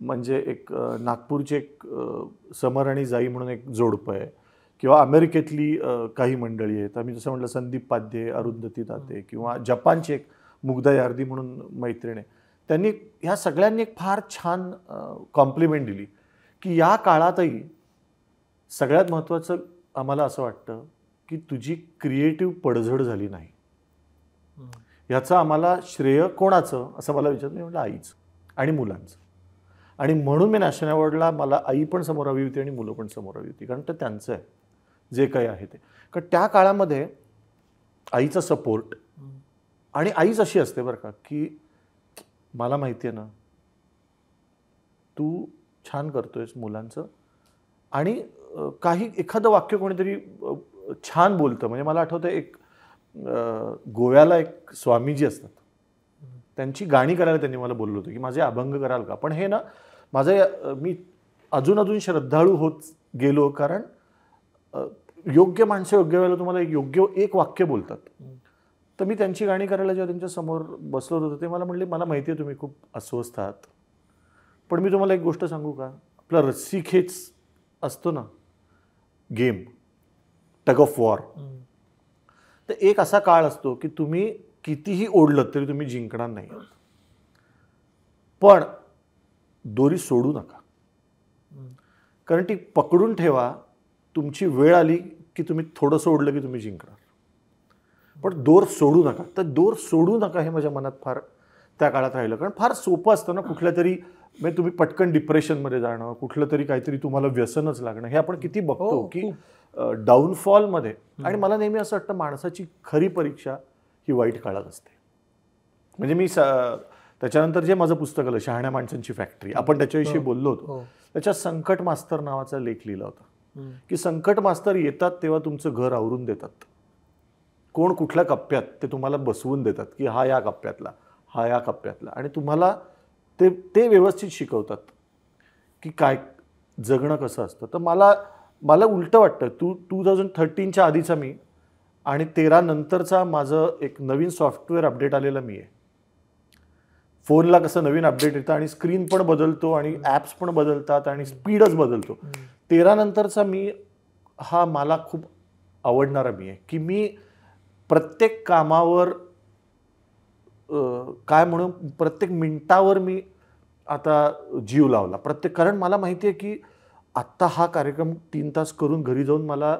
म्हणजे एक नागपूरचे एक समर आणि जाई म्हणून एक जोडपं आहे किंवा अमेरिकेतली काही मंडळी आहेत आम्ही जसं म्हटलं संदीप पाध्ये अरुंधती दाते किंवा जपानची एक मुग्धा यार्दी म्हणून मैत्रिणी त्यांनी ह्या सगळ्यांनी एक फार छान कॉम्प्लिमेंट दिली की या काळातही सगळ्यात महत्त्वाचं आम्हाला असं वाटतं की तुझी क्रिएटिव्ह पडझड झाली नाही ह्याचं आम्हाला श्रेय कोणाचं असं मला विचारत नाही म्हटलं आईचं आणि मुलांचं आणि म्हणून मी नॅशनल अवॉर्डला मला आई पण समोर हवी होती आणि मुलं पण समोर हवी होती कारण ते त्यांचं आहे जे काही आहे ते कारण त्या काळामध्ये आईचा सपोर्ट आणि आईच अशी असते बरं का की मला माहिती आहे ना तू छान करतोयस मुलांचं आणि काही एखादं वाक्य कोणीतरी छान बोलतं म्हणजे मला आठवतं एक गोव्याला एक स्वामीजी असतात त्यांची गाणी करायला त्यांनी मला बोललो होतं की माझे अभंग कराल का पण हे ना माझं मी अजून अजून श्रद्धाळू होत गेलो कारण योग्य माणसं योग्य वेळेला तुम्हाला एक योग्य एक वाक्य बोलतात तर मी त्यांची गाणी करायला जेव्हा त्यांच्या समोर बसलो होतो ते मला म्हणले मला माहिती आहे तुम्ही खूप अस्वस्थ आहात पण मी तुम्हाला एक गोष्ट सांगू का आपला रस्सी खेच असतो ना गेम टग ऑफ वॉर तर एक असा काळ असतो की तुम्ही कितीही ओढलं तरी तुम्ही जिंकणार नाही पण दोरी सोडू नका कारण ती पकडून ठेवा तुमची वेळ आली की तुम्ही थोडं सोडलं की तुम्ही जिंकणार पण दोर सोडू नका तर दोर सोडू नका हे माझ्या मनात फार त्या काळात राहिलं कारण फार सोपं असतं ना कुठल्या तरी म्हणजे तुम्ही पटकन डिप्रेशनमध्ये जाणं कुठलं तरी काहीतरी तुम्हाला व्यसनच लागणं हे आपण हो, किती बघतो हो, की डाऊनफॉलमध्ये आणि मला नेहमी असं वाटतं माणसाची खरी परीक्षा ही वाईट काळात असते म्हणजे मी त्याच्यानंतर जे माझं पुस्तक आलं शहाण्या माणसांची फॅक्टरी आपण त्याच्याविषयी हो, बोललो होतो त्याच्या संकट मास्तर नावाचा लेख लिहिला होता की संकट मास्तर येतात तेव्हा तुमचं घर आवरून देतात कोण कुठल्या कप्प्यात ते तुम्हाला बसवून देतात की हा या कप्प्यातला हा या कप्प्यातला आणि तुम्हाला ते ते व्यवस्थित शिकवतात की काय जगणं कसं असतं तर मला मला उलटं वाटतं तू टू थाउजंड थर्टीनच्या आधीचा मी आणि तेरा नंतरचा माझं एक नवीन सॉफ्टवेअर अपडेट आलेलं मी आहे फोनला कसं नवीन अपडेट येतं आणि स्क्रीन पण बदलतो आणि ॲप्स पण बदलतात आणि स्पीडच बदलतो तेरा नंतरचा मी हा मला खूप आवडणारा मी आहे की मी प्रत्येक कामावर काय म्हणून प्रत्येक मिनटावर मी आता जीव लावला प्रत्येक कारण मला माहिती आहे की आत्ता हा कार्यक्रम तीन तास करून घरी जाऊन मला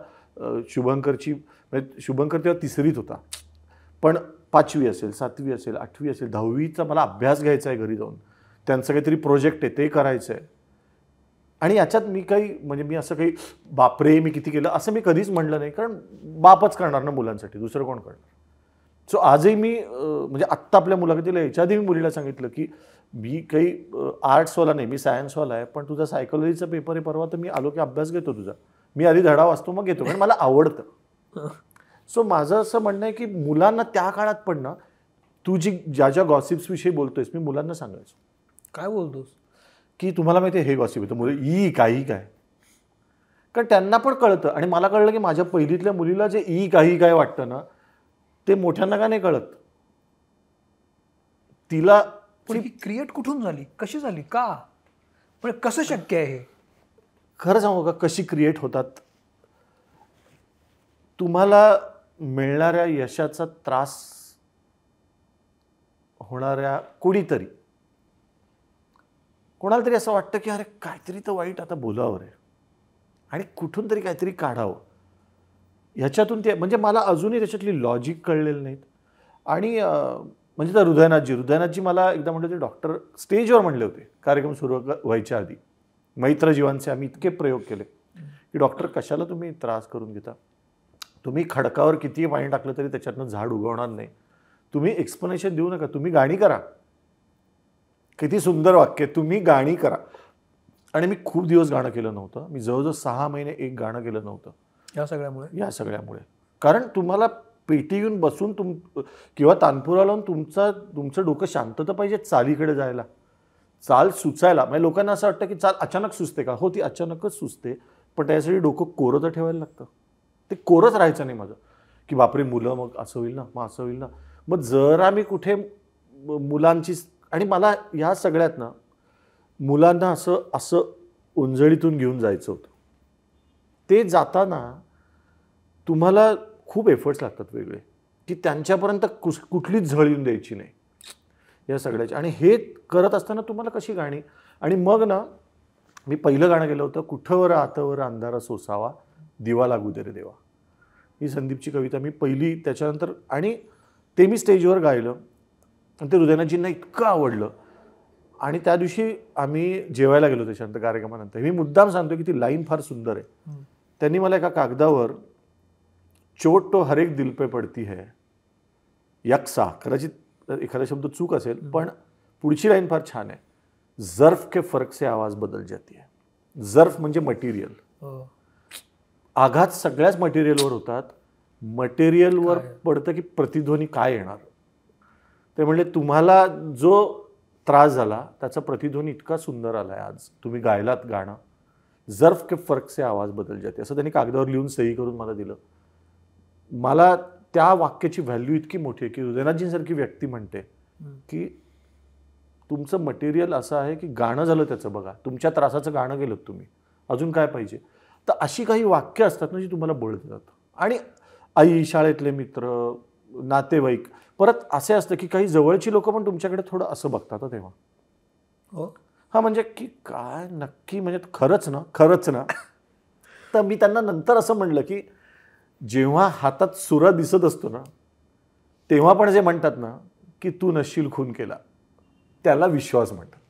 शुभंकरची म्हणजे शुभंकर तेव्हा तिसरीत होता पण पाचवी असेल सातवी असेल आठवी असेल दहावीचा मला अभ्यास घ्यायचा आहे घरी जाऊन त्यांचं काहीतरी प्रोजेक्ट आहे ते करायचं आहे आणि याच्यात मी काही म्हणजे मी असं काही बापरे मी किती केलं असं मी कधीच म्हणलं नाही कारण बापच करणार ना मुलांसाठी दुसरं कोण करणार सो आजही मी म्हणजे आत्ता आपल्या मुलाखतीला याच्या आधी मी मुलीला सांगितलं की मी काही आर्ट्सवाला नाही मी सायन्सवाला आहे पण तुझा सायकोलॉजीचा पेपर आहे परवा तर मी आलो की अभ्यास घेतो तुझा मी आधी धडा वाचतो मग घेतो कारण मला आवडतं सो माझं असं म्हणणं आहे की मुलांना त्या काळात पण ना तू जी ज्या ज्या गॉसिप्सविषयी बोलतोयस मी मुलांना सांगायचो काय बोलतोस की तुम्हाला माहिती आहे हे गॉसिप येतं मुलं ई काही काय कारण त्यांना पण कळतं आणि मला कळलं की माझ्या पहिलीतल्या मुलीला जे ई काही काय वाटतं ना ते मोठ्यांना का नाही कळत तिला ही क्रिएट कुठून झाली कशी झाली का पण कसं शक्य आहे खरं सांगू का कशी क्रिएट होतात तुम्हाला मिळणाऱ्या यशाचा त्रास होणाऱ्या कुणीतरी कोणाला तरी असं वाटतं की अरे काहीतरी तर वाईट आता बोलावं रे आणि कुठून तरी काहीतरी काढावं ह्याच्यातून ते म्हणजे मला अजूनही त्याच्यातली लॉजिक कळलेलं नाहीत आणि म्हणजे तर हृदयनाथजी हृदयनाथजी मला एकदा म्हटलं होते डॉक्टर स्टेजवर म्हणले होते कार्यक्रम सुरू व्हायच्या आधी मैत्रजीवांचे आम्ही इतके प्रयोग केले की डॉक्टर कशाला तुम्ही त्रास करून घेता तुम्ही खडकावर कितीही पाणी टाकलं तरी त्याच्यातनं झाड उगवणार नाही तुम्ही एक्सप्लेनेशन देऊ नका तुम्ही गाणी करा किती सुंदर वाक्य तुम्ही गाणी करा आणि मी खूप दिवस गाणं केलं नव्हतं मी जवळजवळ सहा महिने एक गाणं केलं नव्हतं या सगळ्यामुळे या सगळ्यामुळे कारण तुम्हाला पेटी येऊन बसून तुम किंवा तानपुरा लावून तुमचा तुमचं डोकं शांत तर पाहिजे चालीकडे जायला चाल सुचायला म्हणजे लोकांना असं वाटतं की चाल अचानक सुचते का हो ती अचानकच सुचते पण त्यासाठी डोकं कोरं तर ठेवायला लागतं ते कोरंच राहायचं नाही माझं की बापरे मुलं मग असं होईल ना मग असं होईल ना मग जर आम्ही कुठे मुलांची आणि मला या सगळ्यात ना मुलांना असं असं उंजळीतून घेऊन जायचं होतं ते जाताना तुम्हाला खूप एफर्ट्स लागतात वेगळे की त्यांच्यापर्यंत कुस कुठलीच झळ येऊन द्यायची नाही या सगळ्याची आणि हे करत असताना तुम्हाला कशी गाणी आणि मग ना मी पहिलं गाणं गेलं होतं कुठंवर आतवर अंधारा सोसावा दिवा लागू दे रे देवा ही संदीपची कविता मी पहिली त्याच्यानंतर आणि ते मी स्टेजवर गायलं आणि ते हृदयनाथजींना इतकं आवडलं आणि त्या दिवशी आम्ही जेवायला गेलो त्याच्यानंतर कार्यक्रमानंतर मी मुद्दाम सांगतो की ती लाईन फार सुंदर आहे त्यांनी मला एका कागदावर चोट तो हरेक दिल पे पडती है यक्सा कदाचित एखादा शब्द चूक असेल पण पुढची लाईन फार छान आहे जर्फ के फरक से आवाज बदल जाती है जर्फ म्हणजे मटेरियल हो. आघात सगळ्याच मटेरियलवर होतात मटेरियलवर पडतं की प्रतिध्वनी काय येणार ते म्हणजे तुम्हाला जो त्रास झाला त्याचा प्रतिध्वनी इतका सुंदर आला आहे आज तुम्ही गायलात गाणं जर्फ के फरक से आवाज बदल जाते असं त्यांनी कागदावर लिहून सही करून मला दिलं मला त्या वाक्याची व्हॅल्यू इतकी मोठी आहे की हृदयनाथजींसारखी व्यक्ती म्हणते की तुमचं मटेरियल असं आहे की गाणं झालं त्याचं बघा तुमच्या त्रासाचं गाणं गेलं तुम्ही अजून काय पाहिजे तर अशी काही वाक्य असतात ना जी तुम्हाला बोलत देतात आणि आई शाळेतले मित्र नातेवाईक परत असे असतं की काही जवळची लोक पण तुमच्याकडे थोडं असं बघतात तेव्हा हो. हा म्हणजे की काय नक्की म्हणजे खरंच ना खरंच ना <laughs> तर मी त्यांना नंतर असं म्हणलं की जेव्हा हातात सुरा दिसत असतो ना तेव्हा पण जे म्हणतात ना की तू नशील खून केला त्याला विश्वास म्हणतात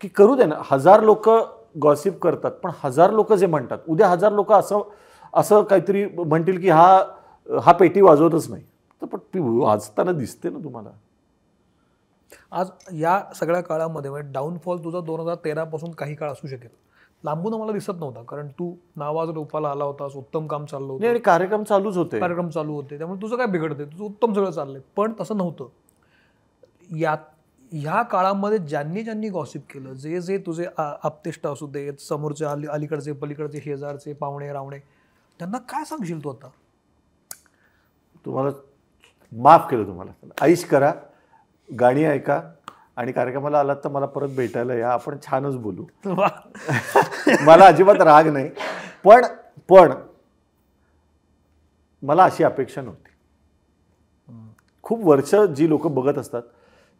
की करू दे ना हजार लोक गॉसिप करतात पण हजार लोक जे म्हणतात उद्या हजार लोक असं असं काहीतरी म्हणतील की हा हा पेटी वाजवतच नाही तर पण वाजताना दिसते ना तुम्हाला आज या सगळ्या काळामध्ये म्हणजे डाऊनफॉल तुझा दोन हजार तेरापासून काही काळ असू शकेल लांबून आम्हाला दिसत नव्हता कारण तू नावाज रोपाला आला होतास उत्तम काम चाललं होतं आणि कार्यक्रम चालूच होते कार्यक्रम चालू होते त्यामुळे तुझं काय बिघडते तुझं उत्तम सगळं चाललंय पण तसं नव्हतं या ह्या काळामध्ये ज्यांनी ज्यांनी गॉसिप केलं जे जे तुझे आपतेष्ट असू देत समोरचे अलीकडचे पलीकडचे शेजारचे पाहुणे रावणे त्यांना काय सांगशील तू आता तुम्हाला माफ केलं तुम्हाला आईश करा गाणी ऐका आणि कार्यक्रमाला आलात तर मला परत भेटायला या आपण छानच बोलू <laughs> मला अजिबात राग नाही पण पण मला अशी अपेक्षा नव्हती खूप वर्ष जी लोक बघत असतात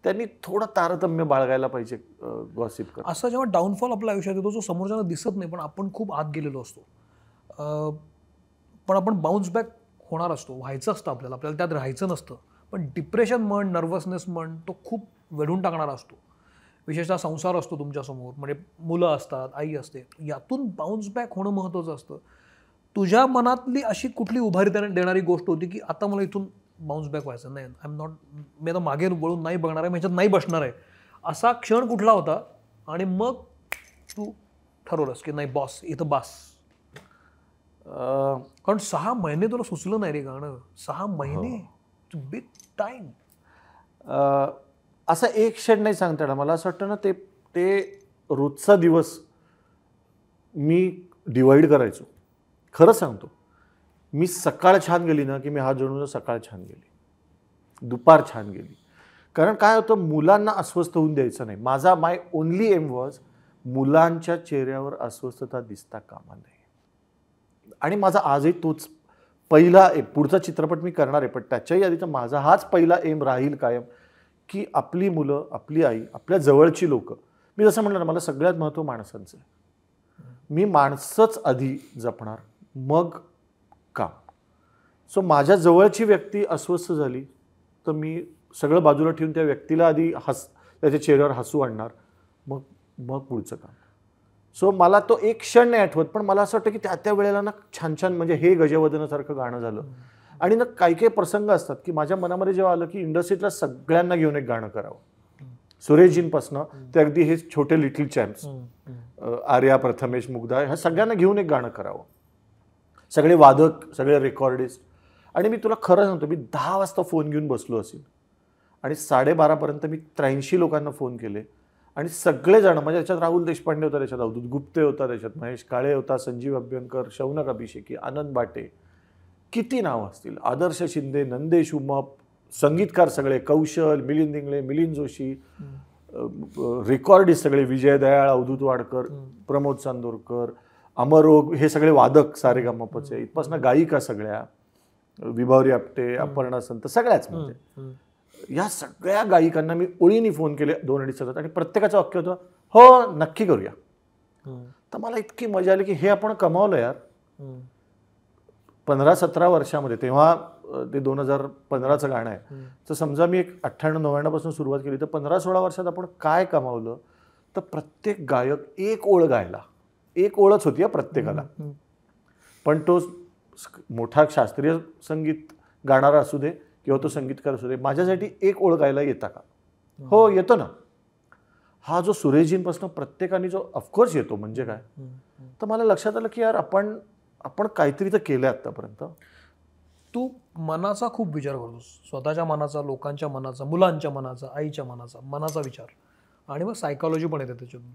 त्यांनी थोडं तारतम्य बाळगायला पाहिजे गॉसिप कर असा जेव्हा डाऊनफॉल आपल्या आयुष्यात येतो जो समोरच्याला दिसत नाही पण आपण खूप आत गेलेलो असतो पण आपण बाउन्स बॅक होणार असतो व्हायचं असतं आपल्याला आपल्याला त्यात राहायचं नसतं पण डिप्रेशन म्हण नर्वसनेस म्हण तो खूप वेढून टाकणारा असतो विशेषतः संसार असतो तुमच्यासमोर म्हणजे मुलं असतात आई असते यातून बाउन्स बॅक होणं महत्त्वाचं असतं तुझ्या मनातली अशी कुठली उभारी देणारी गोष्ट होती की आता मला इथून बाउन्स बॅक व्हायचं नाही आय एम नॉट मी आता मागे वळून नाही बघणार आहे ह्याच्यात नाही बसणार आहे असा क्षण कुठला होता आणि मग तू ठरवलंस की नाही बॉस इथं बास कारण सहा महिने तुला सुचलं नाही रे गाणं सहा हो. महिने टू बिग टाईम असा एक क्षण नाही सांगता येणार मला असं वाटतं ना ते ते रोजचा दिवस मी डिवाईड करायचो खरं सांगतो मी सकाळ छान गेली ना की मी हा जणू सकाळ छान गेली दुपार छान गेली कारण काय होतं मुलांना अस्वस्थ होऊन द्यायचं नाही माझा माय ओनली एम वॉज मुलांच्या चेहऱ्यावर अस्वस्थता दिसता कामा नये आणि माझा आजही तोच पहिला एम पुढचा चित्रपट मी करणार आहे पण त्याच्याही आधीचा माझा हाच पहिला एम राहील कायम की आपली मुलं आपली आई आपल्या जवळची लोक मी जसं म्हणलं ना मला सगळ्यात महत्त्व माणसांचं मी माणसंच आधी जपणार मग का सो माझ्या जवळची व्यक्ती अस्वस्थ झाली तर मी सगळं बाजूला ठेवून त्या व्यक्तीला आधी हस त्याच्या चेहऱ्यावर हसू आणणार मग मग पुढचं काम सो मला तो एक क्षण नाही आठवत पण मला असं वाटतं की त्या त्या वेळेला ना छान छान म्हणजे हे गजवदनासारखं गाणं झालं आणि ना काही काही प्रसंग असतात की माझ्या मनामध्ये जेव्हा आलं की इंडस्ट्रीतल्या सगळ्यांना घेऊन एक गाणं करावं सुरेशजींपासनं ते अगदी हे छोटे लिटिल चॅम्प्स आर्या प्रथमेश मुग्धा ह्या सगळ्यांना घेऊन एक गाणं करावं सगळे वादक सगळे रेकॉर्डिस्ट आणि मी तुला खरं सांगतो मी दहा वाजता फोन घेऊन बसलो असेल आणि साडेबारापर्यंत मी त्र्याऐंशी लोकांना फोन केले आणि सगळेजण म्हणजे त्याच्यात राहुल देशपांडे होता त्याच्यात अवधूत गुप्ते होता त्याच्यात महेश काळे होता संजीव अभ्यंकर शौनक अभिषेकी आनंद बाटे किती नावं असतील आदर्श शिंदे नंदेश उमप संगीतकार सगळे कौशल मिलिंद इंगळे मिलिंद जोशी रेकॉर्डिस्ट सगळे विजय दयाळ अवधूत वाडकर प्रमोद चांदोरकर अमरोग हे सगळे वादक सारे गमपचे इथपासनं गायिका सगळ्या विभावरी आपटे अपर्णा संत सगळ्याच म्हणजे या सगळ्या गायिकांना मी ओळीने फोन केले दोन अडीच सतत आणि प्रत्येकाचं वाक्य होतं हो नक्की करूया तर मला इतकी मजा आली की हे आपण कमावलं यार पंधरा सतरा वर्षामध्ये तेव्हा ते दोन हजार पंधराचं गाणं आहे तर समजा मी एक अठ्ठ्याण्णव नव्याण्णवपासून सुरुवात केली तर पंधरा सोळा वर्षात आपण काय कमावलं तर प्रत्येक गायक एक ओळ गायला एक ओळच होती या प्रत्येकाला पण तो मोठा शास्त्रीय संगीत गाणारा असू दे किंवा तो संगीतकार असू दे माझ्यासाठी एक ओळखायला येता का हो येतो ना हा जो सुरेशजींपासून प्रत्येकाने जो ऑफकोर्स येतो म्हणजे काय तर मला लक्षात आलं की यार आपण आपण काहीतरी तर केलं आत्तापर्यंत तू मनाचा खूप विचार करतोस स्वतःच्या मनाचा लोकांच्या मनाचा मुलांच्या मनाचा आईच्या मनाचा मनाचा विचार आणि मग सायकॉलॉजी पण येते त्याच्यातून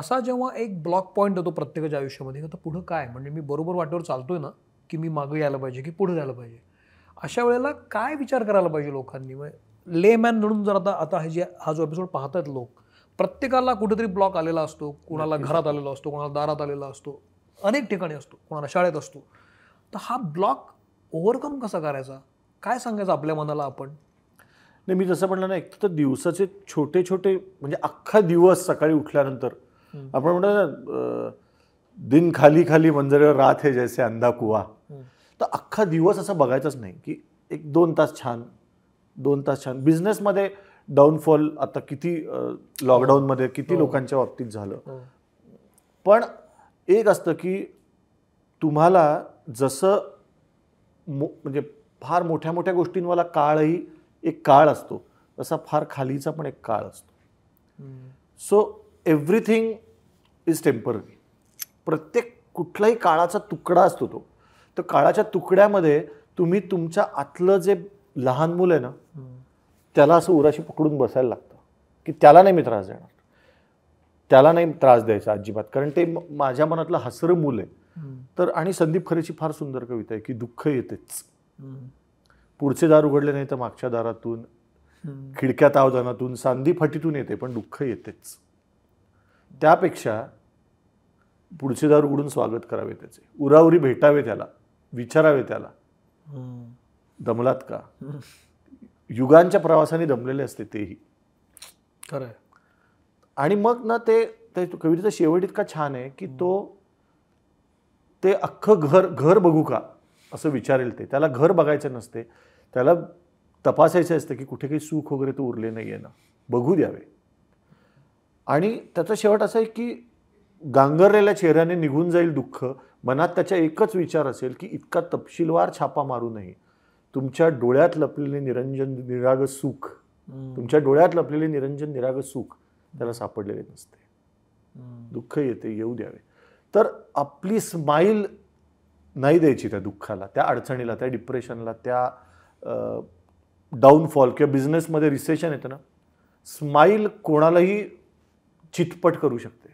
असा जेव्हा एक ब्लॉक पॉईंट होतो प्रत्येकाच्या आयुष्यामध्ये आता पुढं काय म्हणजे मी बरोबर वाटेवर चालतोय ना की मी मागं यायला पाहिजे की पुढं जायला पाहिजे अशा वेळेला काय विचार करायला पाहिजे लोकांनी ले मॅन म्हणून जर आता आता हे जे हा जो एपिसोड पाहतात लोक प्रत्येकाला कुठेतरी ब्लॉक आलेला असतो कोणाला घरात आलेला असतो कोणाला दारात आलेला असतो अनेक ठिकाणी असतो कोणाला शाळेत असतो तर हा ब्लॉक ओव्हरकम कसा करायचा काय सांगायचं आपल्या मनाला आपण नाही मी जसं म्हणलं ना एक तर दिवसाचे छोटे छोटे म्हणजे अख्खा दिवस सकाळी उठल्यानंतर आपण म्हणतो ना दिन खाली खाली मंजरेवर रात हे जैसे अंधा कुवा तर अख्खा दिवस असं बघायचंच नाही की एक दोन तास छान दोन तास छान बिझनेसमध्ये डाऊनफॉल आता किती लॉकडाऊनमध्ये किती हो. लोकांच्या बाबतीत झालं हो. पण एक असतं की तुम्हाला जसं मो म्हणजे फार मोठ्या मोठ्या गोष्टींवाला काळही एक काळ असतो तसा फार खालीचा पण एक काळ असतो सो एव्हरीथिंग इज टेम्पररी प्रत्येक कुठलाही काळाचा तुकडा असतो तो तर काळाच्या तुकड्यामध्ये तुम्ही तुमच्या आतलं जे लहान मुलं आहे ना त्याला असं उराशी पकडून बसायला लागतं की त्याला नाही मी त्रास देणार त्याला नाही त्रास द्यायचा अजिबात कारण ते माझ्या मनातलं हसर मुलं आहे तर आणि संदीप खरेची फार सुंदर कविता आहे की दुःख येतेच पुढचे दार उघडले नाही तर मागच्या दारातून खिडक्या तावदानातून सांदी फाटीतून येते पण दुःख येतेच त्यापेक्षा पुढचे दार उघडून स्वागत करावे त्याचे उरावरी भेटावे त्याला विचारावे त्याला दमलात का युगांच्या प्रवासाने दमलेले असते तेही खरं आणि मग ना ते कवितेचा शेवट इतका छान आहे की तो ते अख्खं घर घर बघू का असं विचारेल ते त्याला घर बघायचं नसते त्याला तपासायचं असतं की कुठे काही सुख वगैरे तो उरले नाही आहे ना बघू द्यावे आणि त्याचा शेवट असा आहे की गांगरलेल्या चेहऱ्याने निघून जाईल दुःख मनात त्याचा एकच विचार असेल की इतका तपशीलवार छापा मारू नये तुमच्या डोळ्यात लपलेले निरंजन निराग सुख तुमच्या डोळ्यात लपलेले निरंजन निराग सुख त्याला सापडलेले नसते दुःख येते येऊ द्यावे तर आपली स्माईल नाही द्यायची त्या दुःखाला त्या अडचणीला त्या डिप्रेशनला त्या डाऊनफॉल किंवा बिझनेसमध्ये रिसेशन येतं ना स्माईल कोणालाही चितपट करू शकते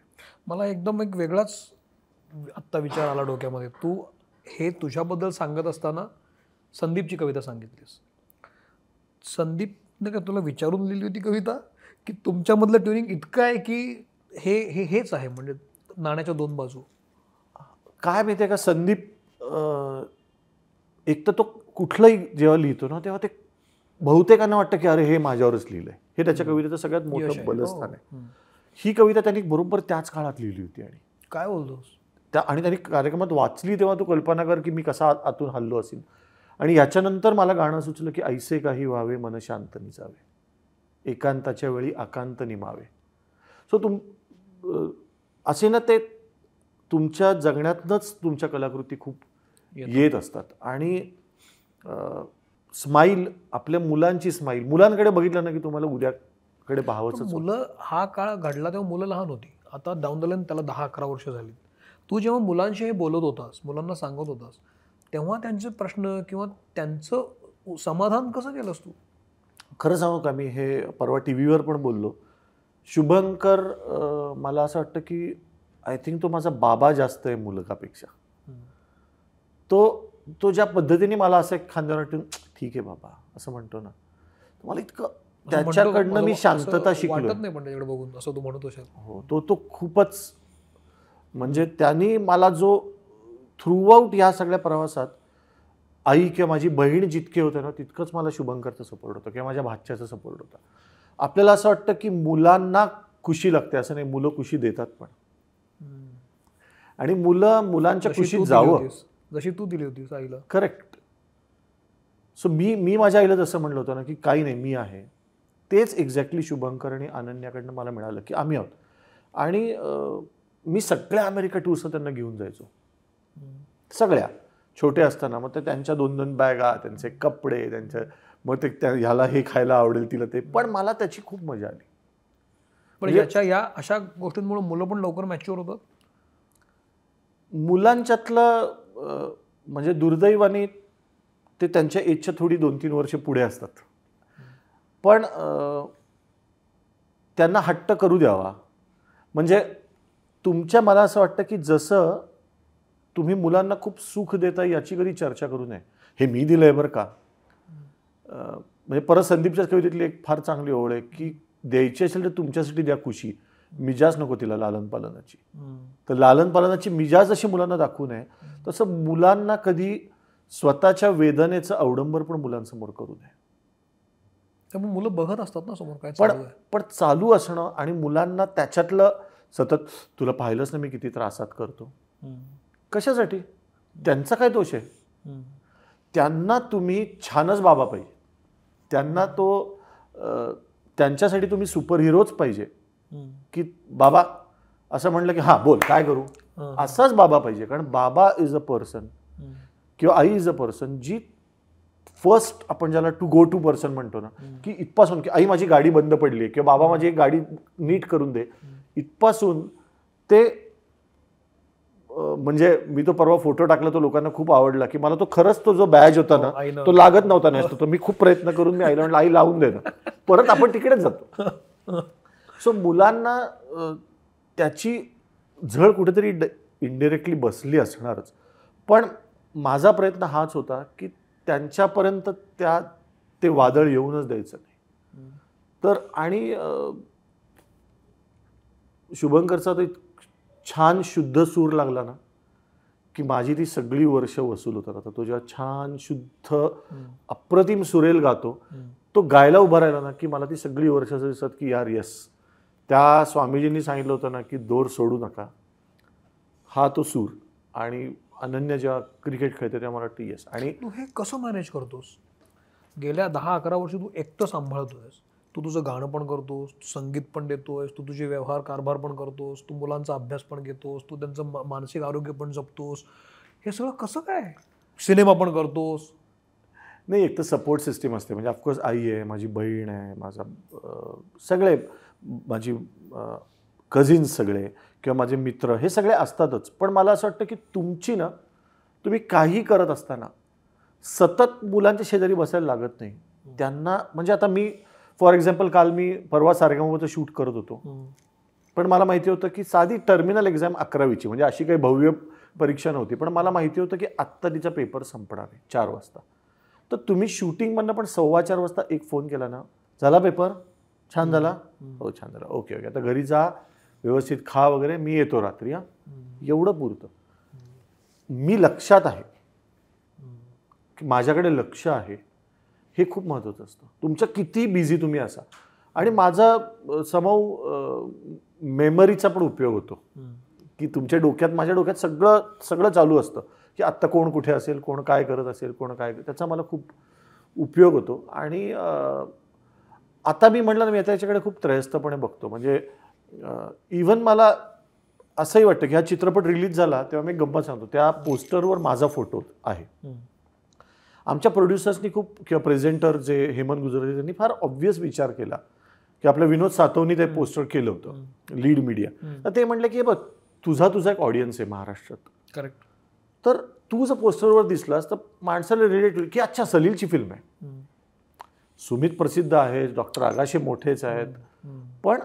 मला एकदम एक वेगळाच आत्ता विचार आला डोक्यामध्ये तू हे तुझ्याबद्दल सांगत असताना संदीपची कविता सांगितलीस संदीपने का तुला विचारून लिहिली होती कविता की तुमच्यामधलं ट्युनिंग इतकं आहे की हे हे हेच आहे म्हणजे नाण्याच्या दोन बाजू काय माहिती आहे का संदीप एक तर तो कुठलंही जेव्हा लिहितो ना तेव्हा ते बहुतेकांना वाटतं की अरे हे माझ्यावरच लिहिलंय हे त्याच्या कवितेचं सगळ्यात मोठं बलस्थान हो. आहे ही कविता त्यांनी बरोबर त्याच काळात लिहिली होती आणि काय बोलतोस त्या आणि त्यांनी कार्यक्रमात वाचली तेव्हा तू कल्पना कर की मी कसा आतून हल्लो असेल आणि याच्यानंतर मला गाणं सुचलं की ऐसे काही व्हावे मन शांत निजावे एकांताच्या वेळी आकांत निमावे सो तुम असे ना ते तुमच्या जगण्यातनंच तुमच्या कलाकृती खूप येत असतात आणि स्माईल आपल्या मुलांची स्माईल मुलांकडे बघितलं ना की तुम्हाला उद्याकडे पाहावंच मुलं हा काळ घडला तेव्हा मुलं लहान होती आता दाऊन त्याला दहा अकरा वर्ष झाली तू जेव्हा मुलांशी हे बोलत होतास मुलांना सांगत होतास तेव्हा त्यांचे प्रश्न किंवा त्यांचं समाधान कसं केलंस तू खरं सांगू का मी हे परवा टी व्हीवर पण बोललो शुभंकर मला असं वाटतं की आय थिंक तो माझा बाबा जास्त आहे मुलगापेक्षा तो तो ज्या पद्धतीने मला असं खांद्यावर वाटून ठीक आहे बाबा असं म्हणतो ना मला इतकं त्याच्याकडनं मी शांतता शिकलो नाही पण बघून असं तू म्हणतो हो तो तो खूपच म्हणजे त्यांनी मला जो थ्रूआउट या सगळ्या प्रवासात आई किंवा माझी बहीण जितके होते ना तितकंच मला शुभंकरचं सपोर्ट होतं किंवा माझ्या भाच्याचा सपोर्ट होता आपल्याला असं वाटतं की मुलांना खुशी लागते असं नाही मुलं खुशी देतात पण आणि मुलं मुलांच्या खुशीत जावं जशी तू दिली होतीस आईला करेक्ट सो मी मी माझ्या आईला जसं म्हणलं होतं ना की काही नाही मी आहे तेच एक्झॅक्टली शुभंकर आणि अनन्याकडनं मला मिळालं की आम्ही आहोत आणि मी सगळ्या अमेरिका टूर्स त्यांना घेऊन जायचो सगळ्या छोटे असताना मग ते त्यांच्या दोन दोन बॅगा त्यांचे कपडे त्यांच्या मग ते त्या ह्याला हे खायला आवडेल तिला ते पण मला त्याची खूप मजा आली पण म्हणजे- याच्या या अशा गोष्टींमुळे मुलं पण लवकर मॅच्युअर होतात मुलांच्यातलं म्हणजे दुर्दैवाने ते त्यांच्या एजच्या थोडी दोन तीन वर्षे पुढे असतात पण त्यांना हट्ट करू द्यावा म्हणजे तुमच्या मला असं वाटतं की जसं तुम्ही मुलांना खूप सुख देता याची कधी चर्चा करू नये हे मी दिलं आहे बरं का म्हणजे परत संदीपच्याच कवितेतली एक फार चांगली ओळ आहे की द्यायची असेल तर तुमच्यासाठी द्या खुशी मिजाज नको तिला पालनाची तर लालन पालनाची मिजाज अशी मुलांना दाखवू नये तसं मुलांना कधी स्वतःच्या वेदनेचं अवडंबर पण मुलांसमोर करू नये त्यामुळे मुलं बघत असतात ना समोर काय पण पण चालू असणं आणि मुलांना त्याच्यातलं सतत तुला पाहिलंच ना मी किती त्रासात करतो कशासाठी त्यांचा काय दोष आहे त्यांना तुम्ही छानच बाबा पाहिजे त्यांना तो त्यांच्यासाठी तुम्ही सुपर हिरोच पाहिजे की बाबा असं म्हटलं की हा बोल काय करू असाच बाबा पाहिजे कारण बाबा इज अ पर्सन किंवा आई इज अ पर्सन जी फर्स्ट आपण ज्याला टू गो टू पर्सन म्हणतो ना की इथपासून की आई माझी गाडी बंद पडली आहे किंवा बाबा माझी गाडी नीट करून दे इथपासून ते म्हणजे मी तो परवा फोटो टाकला तो लोकांना खूप आवडला की मला तो खरंच तो जो बॅज होता ना तो लागत नव्हता नसतो तो मी खूप प्रयत्न करून मी आईला आई लावून दे ना परत आपण तिकडेच जातो सो <laughs> मुलांना त्याची झळ कुठेतरी इंडिरेक्टली बसली असणारच पण माझा प्रयत्न हाच होता की त्यांच्यापर्यंत त्या ते वादळ येऊनच द्यायचं नाही तर आणि शुभंकरचा तो छान शुद्ध सूर लागला ना की माझी ती सगळी वर्ष वसूल होतात आता तो जेव्हा छान शुद्ध अप्रतिम सुरेल गातो तो गायला उभा राहिला ना की मला ती सगळी वर्ष असं दिसतात की यार यस त्या स्वामीजींनी सांगितलं होतं ना की दोर सोडू नका हा तो सूर आणि अनन्य जेव्हा क्रिकेट खेळते त्या मला वाटतं येस आणि तू हे कसं मॅनेज करतोस गेल्या दहा अकरा वर्ष तू एकटं सांभाळतोयस तू तुझं गाणं पण करतोस तू संगीत पण देतोस तू तुझे व्यवहार कारभार पण करतोस तू मुलांचा अभ्यास पण घेतोस तू त्यांचं मानसिक आरोग्य पण जपतोस हे सगळं कसं काय सिनेमा पण करतोस नाही एक तर सपोर्ट सिस्टीम असते म्हणजे ऑफकोर्स आई आहे माझी बहीण आहे माझा सगळे माझी कझिन्स सगळे किंवा माझे मित्र हे सगळे असतातच पण मला असं वाटतं की तुमची ना तुम्ही काही करत असताना सतत मुलांच्या शेजारी बसायला लागत नाही त्यांना म्हणजे आता मी फॉर एक्झाम्पल काल मी परवा सारेगावचं शूट करत होतो पण मला माहिती होतं की साधी टर्मिनल एक्झाम अकरावीची म्हणजे अशी काही भव्य परीक्षा नव्हती पण मला माहिती होतं की आत्ता तिचा पेपर संपणार आहे चार वाजता तर तुम्ही शूटिंगमधनं पण सव्वा चार वाजता एक फोन केला ना झाला पेपर छान झाला हो छान झाला ओके ओके आता घरी जा व्यवस्थित खा वगैरे मी येतो रात्री हा एवढं पुरतं मी लक्षात आहे माझ्याकडे लक्ष आहे हे खूप महत्त्वाचं असतं तुमचं किती बिझी तुम्ही असा आणि माझा समव मेमरीचा पण उपयोग होतो की तुमच्या डोक्यात माझ्या डोक्यात सगळं सगळं चालू असतं की आत्ता कोण कुठे असेल कोण काय करत असेल कोण काय त्याचा मला खूप उपयोग होतो आणि आता मी म्हटलं मी आता याच्याकडे खूप त्रयस्थपणे बघतो म्हणजे इवन मला असंही वाटतं की हा चित्रपट रिलीज झाला तेव्हा मी गप्पा सांगतो त्या पोस्टरवर माझा फोटो आहे आमच्या प्रोड्युसर्सनी खूप किंवा प्रेझेंटर जे हेमंत गुजराती त्यांनी फार ऑब्व्हियस विचार केला की आपल्या विनोद सातवनी ते पोस्टर केलं होतं लीड मीडिया तर ते म्हटलं की बघ तुझा तुझा एक ऑडियन्स आहे महाराष्ट्रात करेक्ट तर तू जर पोस्टरवर दिसलास तर माणसाला रिलेट होईल की अच्छा सलीलची फिल्म आहे सुमित प्रसिद्ध आहे डॉक्टर आगाशे मोठेच आहेत पण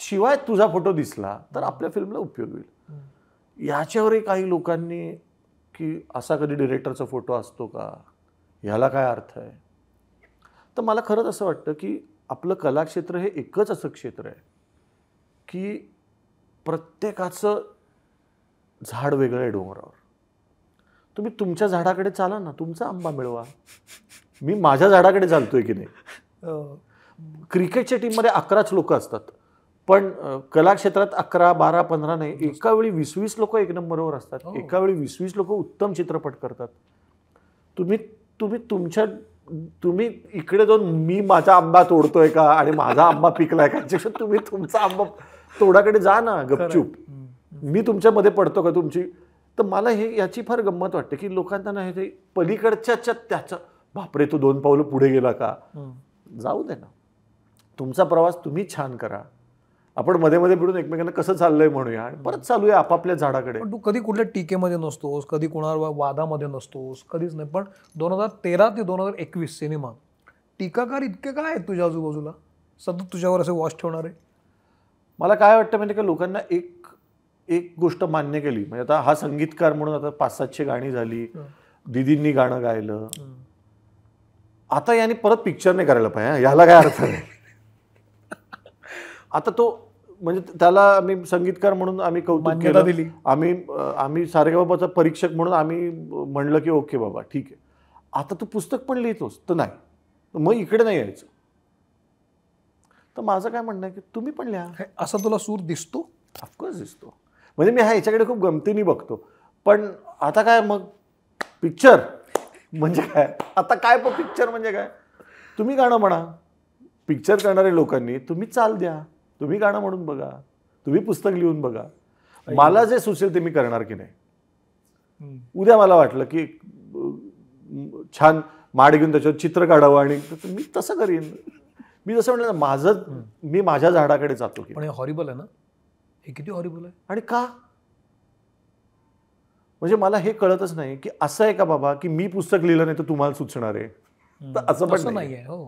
शिवाय तुझा फोटो दिसला तर आपल्या फिल्मला उपयोग होईल याच्यावरही काही लोकांनी की असा कधी डिरेक्टरचा फोटो असतो का ह्याला काय अर्थ आहे तर मला खरंच असं वाटतं की आपलं कलाक्षेत्र हे एकच असं क्षेत्र आहे की प्रत्येकाचं झाड वेगळं आहे डोंगरावर तुम्ही तुमच्या झाडाकडे चाला ना तुमचा आंबा मिळवा मी माझ्या झाडाकडे चालतोय की नाही हो. क्रिकेटच्या टीममध्ये अकराच लोक असतात पण कला क्षेत्रात अकरा बारा पंधरा नाही एका वेळी वीस वीस लोक एक नंबरवर असतात हो. एका वेळी वीस वीस लोक उत्तम चित्रपट करतात तुम्ही तुम्ही तुमच्या तुम्ही इकडे जाऊन मी माझा आंबा तोडतोय का आणि माझा आंबा पिकलाय का तुम्ही तुमचा आंबा तोडाकडे जा ना गपचूप मी तुमच्यामध्ये पडतो का तुमची तर मला हे याची फार गंमत वाटते की लोकांना नाही हे पलीकडच्या त्याचं बापरे तो दोन पावलं पुढे गेला का जाऊ दे ना तुमचा प्रवास तुम्ही छान करा आपण मध्ये मध्ये मिळून एकमेकांना कसं चाललंय म्हणूया आणि परत चालूया आपापल्या झाडाकडे पण तू कधी कुठल्या टीकेमध्ये नसतोस कधी कुणावर वादामध्ये नसतोस कधीच नाही पण दोन हजार तेरा ते दोन हजार एकवीस सिनेमा टीकाकार इतके काय आहेत तुझ्या आजूबाजूला सतत तुझ्यावर असे वॉच आहे मला काय वाटतं म्हणजे की लोकांना एक एक गोष्ट मान्य केली म्हणजे आता हा संगीतकार म्हणून आता पाच सातशे गाणी झाली दिदींनी गाणं गायलं आता याने परत पिक्चर नाही करायला पाहिजे याला काय अर्थ नाही <laughs> आता तो म्हणजे त्याला आम्ही संगीतकार म्हणून आम्ही कौतुक केलं दिली आम्ही आम्ही सारेगाबाबाचा परीक्षक म्हणून आम्ही म्हणलं की ओके बाबा ठीक आहे आता तू पुस्तक पण लिहितोस तर नाही मग इकडे नाही यायचं तर माझं काय म्हणणं आहे की तुम्ही पण लिहा असा तुला सूर दिसतो ऑफकोर्स दिसतो म्हणजे मी हा याच्याकडे खूप गमतीने बघतो पण आता काय मग पिक्चर म्हणजे काय आता काय पिक्चर म्हणजे काय तुम्ही गाणं म्हणा पिक्चर करणाऱ्या लोकांनी तुम्ही चाल द्या तुम्ही गाणं म्हणून बघा तुम्ही पुस्तक लिहून बघा मला जे सुचेल ते मी करणार की नाही उद्या मला वाटलं की छान माड घेऊन त्याच्यावर चित्र काढावं आणि मी तसं करीन मी जसं म्हटलं माझं मी माझ्या झाडाकडे जातो की पण हे हॉरिबल आहे ना हे किती हॉरिबल आहे आणि का म्हणजे मला हे कळतच नाही की असं आहे का बाबा की मी पुस्तक लिहिलं नाही तर तुम्हाला सुचणार आहे असं पण नाही हो.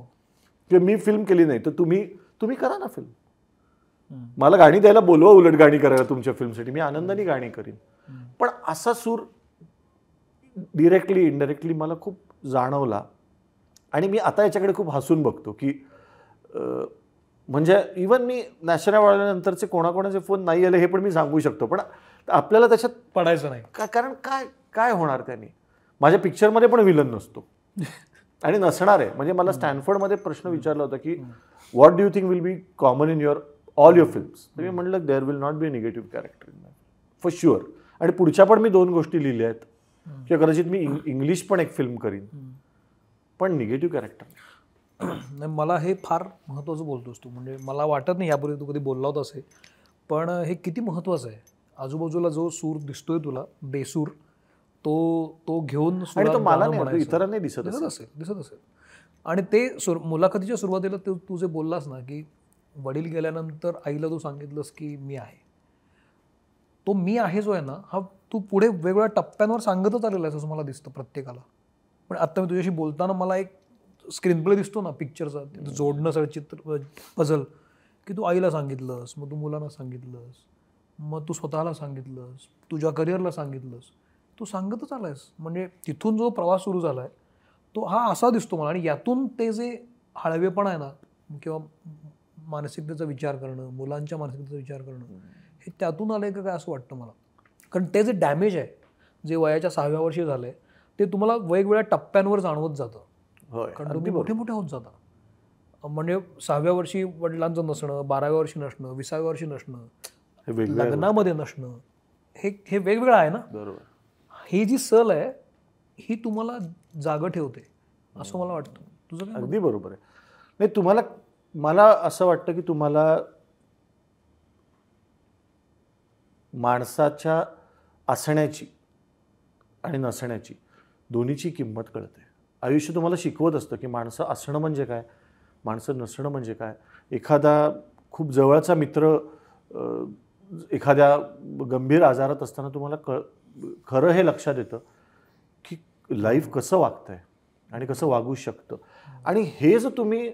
की मी फिल्म केली नाही तर तुम्ही तुम्ही करा ना फिल्म मला गाणी द्यायला बोलवा उलट गाणी करायला तुमच्या फिल्मसाठी मी आनंदाने गाणी करीन पण असा सूर डिरेक्टली इनडायरेक्टली मला खूप जाणवला आणि मी आता याच्याकडे खूप हसून बघतो की म्हणजे इवन मी नॅशनल वाढल्यानंतरचे कोणाकोणाचे फोन नाही आले हे पण मी सांगू शकतो पण आपल्याला त्याच्यात पडायचं नाही का कारण काय काय होणार त्याने माझ्या पिक्चरमध्ये पण विलन नसतो आणि नसणार आहे म्हणजे मला स्टॅनफर्डमध्ये प्रश्न विचारला होता की what do you think will be common in your all your films तर मी म्हणलं there will not be negative character in for sure आणि पुढच्या पण मी दोन गोष्टी लिहिल्या आहेत किंवा कदाचित मी इंग्लिश पण एक फिल्म करीन पण निगेटिव्ह कॅरेक्टर <clears throat> मला हे फार महत्त्वाचं बोलतोस तू म्हणजे मला वाटत नाही यापूर्वी तू कधी बोलला होता असे पण हे किती महत्त्वाचं आहे आजूबाजूला जो सूर दिसतोय तुला बेसूर तो तो घेऊन आणि तो मला नाही दिसत दिसत असेल दिसत असेल आणि ते सुर मुलाखतीच्या सुरुवातीला तू तू जे बोललास ना की वडील गेल्यानंतर आईला तू सांगितलंस की मी आहे तो मी आहे जो आहे ना हा तू पुढे वेगवेगळ्या टप्प्यांवर सांगतच आलेला आहेस असं मला दिसतं प्रत्येकाला पण आत्ता मी तुझ्याशी बोलताना मला एक स्क्रीनप्ले दिसतो ना पिक्चरचा जोडणं चित्र पझल की तू आईला सांगितलंस मग तू मुलांना सांगितलंस मग तू स्वतःला सांगितलंस तुझ्या करिअरला सांगितलंस तू सांगतच आला आहेस म्हणजे तिथून जो प्रवास सुरू झाला आहे तो हा असा दिसतो मला आणि यातून ते जे हळवेपण आहे ना किंवा मानसिकतेचा विचार करणं मुलांच्या मानसिकतेचा विचार करणं हे त्यातून आलं का काय असं वाटतं मला कारण ते जे डॅमेज आहे जे वयाच्या सहाव्या वर्षी झाले ते तुम्हाला वेगवेगळ्या टप्प्यांवर जाणवत जातं कारण तुम्ही मोठे मोठे होत जाता म्हणजे सहाव्या वर्षी वडिलांचं नसणं बाराव्या वर्षी नसणं विसाव्या वर्षी नसणं लग्नामध्ये नसणं हे हे वेगवेगळं आहे ना बरोबर ही जी सल आहे ही तुम्हाला जागं ठेवते असं मला वाटतं तुझं अगदी बरोबर आहे नाही तुम्हाला मला असं वाटतं की तुम्हाला माणसाच्या असण्याची आणि नसण्याची दोन्हीची किंमत कळते आयुष्य तुम्हाला शिकवत असतं की माणसं असणं म्हणजे काय माणसं नसणं म्हणजे काय एखादा खूप जवळचा मित्र एखाद्या गंभीर आजारात असताना तुम्हाला क खरं हे लक्षात येतं की लाईफ कसं वागतं आहे आणि कसं वागू शकतं आणि हे जर तुम्ही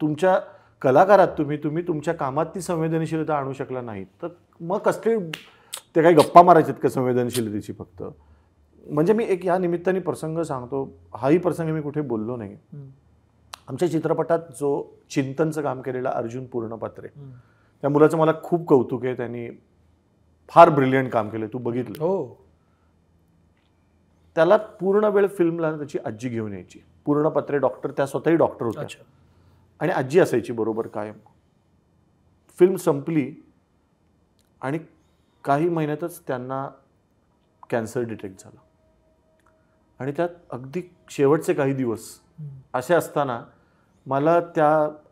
तुमच्या कलाकारात तुम्ही तुम्ही तुमच्या कामात ती संवेदनशीलता आणू शकला नाही तर मग कसले ते काही गप्पा मारायचेत का संवेदनशीलतेची फक्त म्हणजे मी एक या निमित्ताने प्रसंग सांगतो हाही प्रसंग मी कुठे बोललो नाही आमच्या चित्रपटात जो चिंतनचं काम केलेला अर्जुन पूर्णपात्रे त्या मुलाचं मला खूप कौतुक आहे त्यांनी फार ब्रिलियंट काम केलं तू बघितलं हो त्याला पूर्ण वेळ फिल्मला त्याची आजी घेऊन यायची पूर्णपात्रे डॉक्टर त्या स्वतःही डॉक्टर होत्या आणि आजी असायची बरोबर कायम फिल्म संपली आणि काही महिन्यातच त्यांना कॅन्सर डिटेक्ट झाला आणि त्यात अगदी शेवटचे काही दिवस असे असताना मला त्या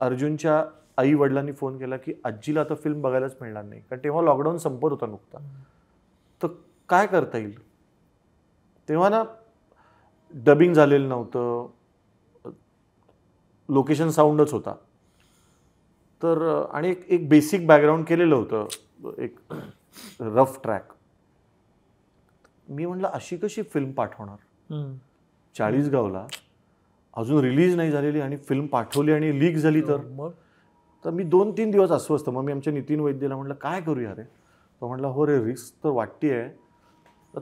अर्जुनच्या आई वडिलांनी फोन केला की आजीला आता फिल्म बघायलाच मिळणार नाही कारण तेव्हा लॉकडाऊन संपत होता नुकता तर काय करता येईल तेव्हा ना डबिंग झालेलं नव्हतं लोकेशन साऊंडच होता तर आणि एक एक बेसिक बॅकग्राऊंड केलेलं होतं एक रफ ट्रॅक मी म्हटलं अशी कशी फिल्म पाठवणार चाळीसगावला अजून रिलीज नाही झालेली आणि फिल्म पाठवली आणि लीक झाली तर हो, मग तर मी दोन तीन दिवस अस्वस्थ मग मी आमच्या नितीन वैद्यला म्हटलं काय करूया रे तो म्हटलं हो रे रिस्क तर वाटते आहे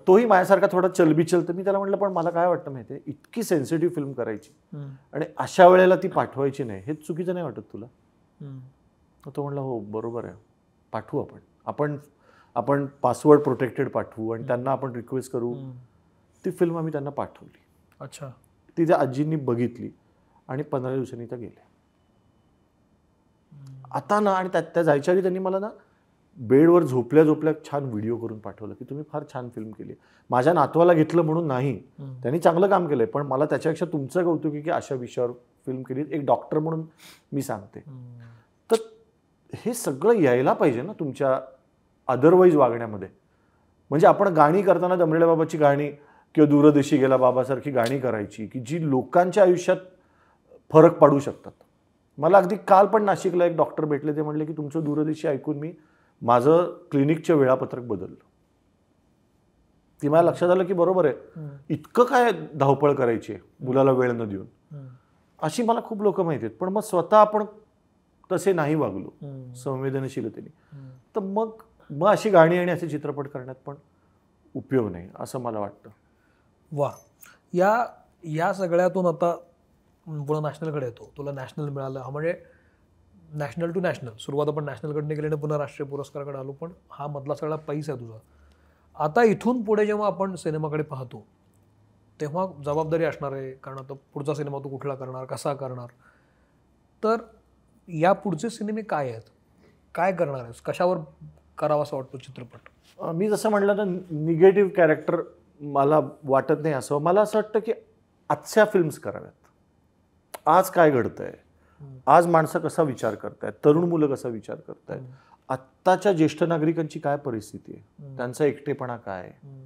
तोही माझ्यासारखा थोडा चलबिचल तर मी त्याला म्हटलं पण मला काय वाटतं माहिती आहे इतकी सेन्सिटिव्ह फिल्म करायची आणि अशा वेळेला ती पाठवायची नाही हे चुकीचं नाही वाटत तुला तो म्हटला हो बरोबर आहे पाठवू आपण आपण आपण पासवर्ड प्रोटेक्टेड पाठवू आणि त्यांना आपण रिक्वेस्ट करू ती फिल्म आम्ही त्यांना पाठवली अच्छा ती त्या आजींनी बघितली आणि पंधरा दिवसांनी त्या गेल्या आता ना आणि त्या जायच्या आधी त्यांनी मला ना बेडवर झोपल्या झोपल्या छान व्हिडिओ करून पाठवलं की तुम्ही फार छान फिल्म केली माझ्या नातवाला घेतलं म्हणून नाही त्यांनी चांगलं काम केलंय पण मला त्याच्यापेक्षा तुमचं कौतुक की अशा विषयावर फिल्म केली एक डॉक्टर म्हणून मी सांगते तर हे सगळं यायला पाहिजे ना तुमच्या अदरवाईज वागण्यामध्ये म्हणजे आपण गाणी करताना दमलेल्या बाबाची गाणी किंवा दूरदेशी गेला बाबासारखी गाणी करायची की जी लोकांच्या आयुष्यात फरक पाडू शकतात मला अगदी काल पण नाशिकला एक डॉक्टर भेटले ते म्हणले की तुमचं दूरदेशी ऐकून मी माझं क्लिनिकचं वेळापत्रक बदललं ती मला लक्षात आलं की बरोबर आहे इतकं काय धावपळ करायची मुलाला वेळ न देऊन अशी मला खूप लोक माहिती आहेत पण मग स्वतः आपण तसे नाही वागलो संवेदनशीलतेने तर मग मग अशी गाणी आणि असे चित्रपट करण्यात पण उपयोग नाही असं मला वाटतं वा या या सगळ्यातून आता पुन्हा नॅशनलकडे येतो तुला नॅशनल मिळालं म्हणजे नॅशनल टू नॅशनल सुरुवात आपण नॅशनलकडनं आणि पुन्हा राष्ट्रीय पुरस्काराकडे आलो पण हा मधला सगळा पैसा आहे तुझा आता इथून पुढे जेव्हा आपण सिनेमाकडे पाहतो तेव्हा जबाबदारी असणार आहे कारण आता पुढचा सिनेमा तू कुठला करणार कसा करणार तर या पुढचे सिनेमे काय आहेत काय करणार आहेस कशावर करावा असं वाटतो चित्रपट मी जसं म्हटलं तर निगेटिव्ह कॅरेक्टर मला वाटत नाही असं मला असं वाटतं की आजच्या फिल्म्स कराव्यात आज काय घडतं आहे आज माणसं कसा विचार करतायत तरुण मुलं कसा विचार करतायत आत्ताच्या ज्येष्ठ नागरिकांची काय परिस्थिती आहे त्यांचा एकटेपणा काय आहे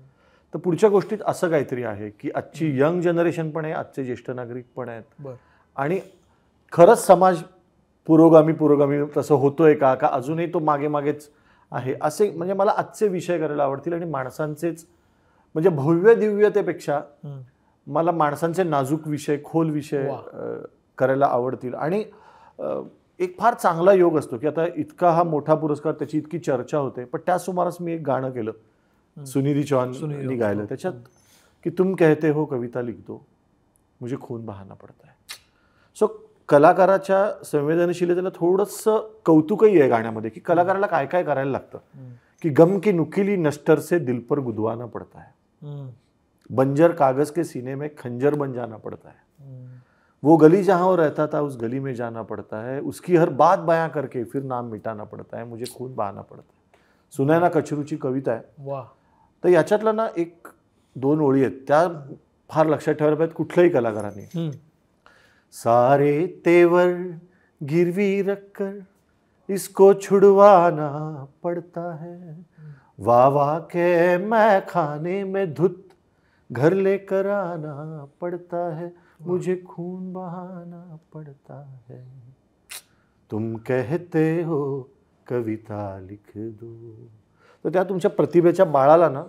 तर पुढच्या गोष्टीत असं काहीतरी आहे की आजची यंग जनरेशन पण आहे आजचे ज्येष्ठ नागरिक पण आहेत आणि खरंच समाज पुरोगामी पुरोगामी तसं होतोय का का अजूनही तो मागे मागेच आहे असे म्हणजे मला आजचे विषय करायला आवडतील आणि माणसांचेच म्हणजे भव्य दिव्यतेपेक्षा मला माणसांचे नाजूक विषय खोल विषय करायला आवडतील आणि एक फार चांगला योग असतो की आता इतका हा मोठा पुरस्कार त्याची इतकी चर्चा होते पण त्या सुमारास मी एक गाणं केलं सुनिधी चौहान गायलं त्याच्यात की तुम कहते हो कविता लिखतो मुझे खून बहाना पडत सो कलाकाराच्या संवेदनशीलतेला थोडंसं कौतुकही आहे गाण्यामध्ये की कलाकाराला काय काय करायला लागतं की गम की नुकिली नष्टर से दिल पर गुदवाना पडत आहे बंजर कागज के सिनेमे खंजर बन जाना पडता वो गली जहाँ वो रहता था उस गली में जाना पड़ता है उसकी हर बात बयां करके फिर नाम मिटाना पड़ता है मुझे खून बहाना पड़ता है सुना सुनैना कचरूची कविता है वाह तर तो याच्यातलं ना एक दोन ओळी आहेत त्या फार लक्षात ठेवायला पाहिजेत कुठल्याही कलाकाराने हम्म. सारे तेवर गिरवी रखकर इसको छुड़वाना पड़ता है वाह के मैं खाने में धुत घर लेकर आना पड़ता है मुझे खून बहाना पड़ता है तुम कहते हो कविता लिख दो तर त्या तुमच्या प्रतिभेच्या बाळाला ना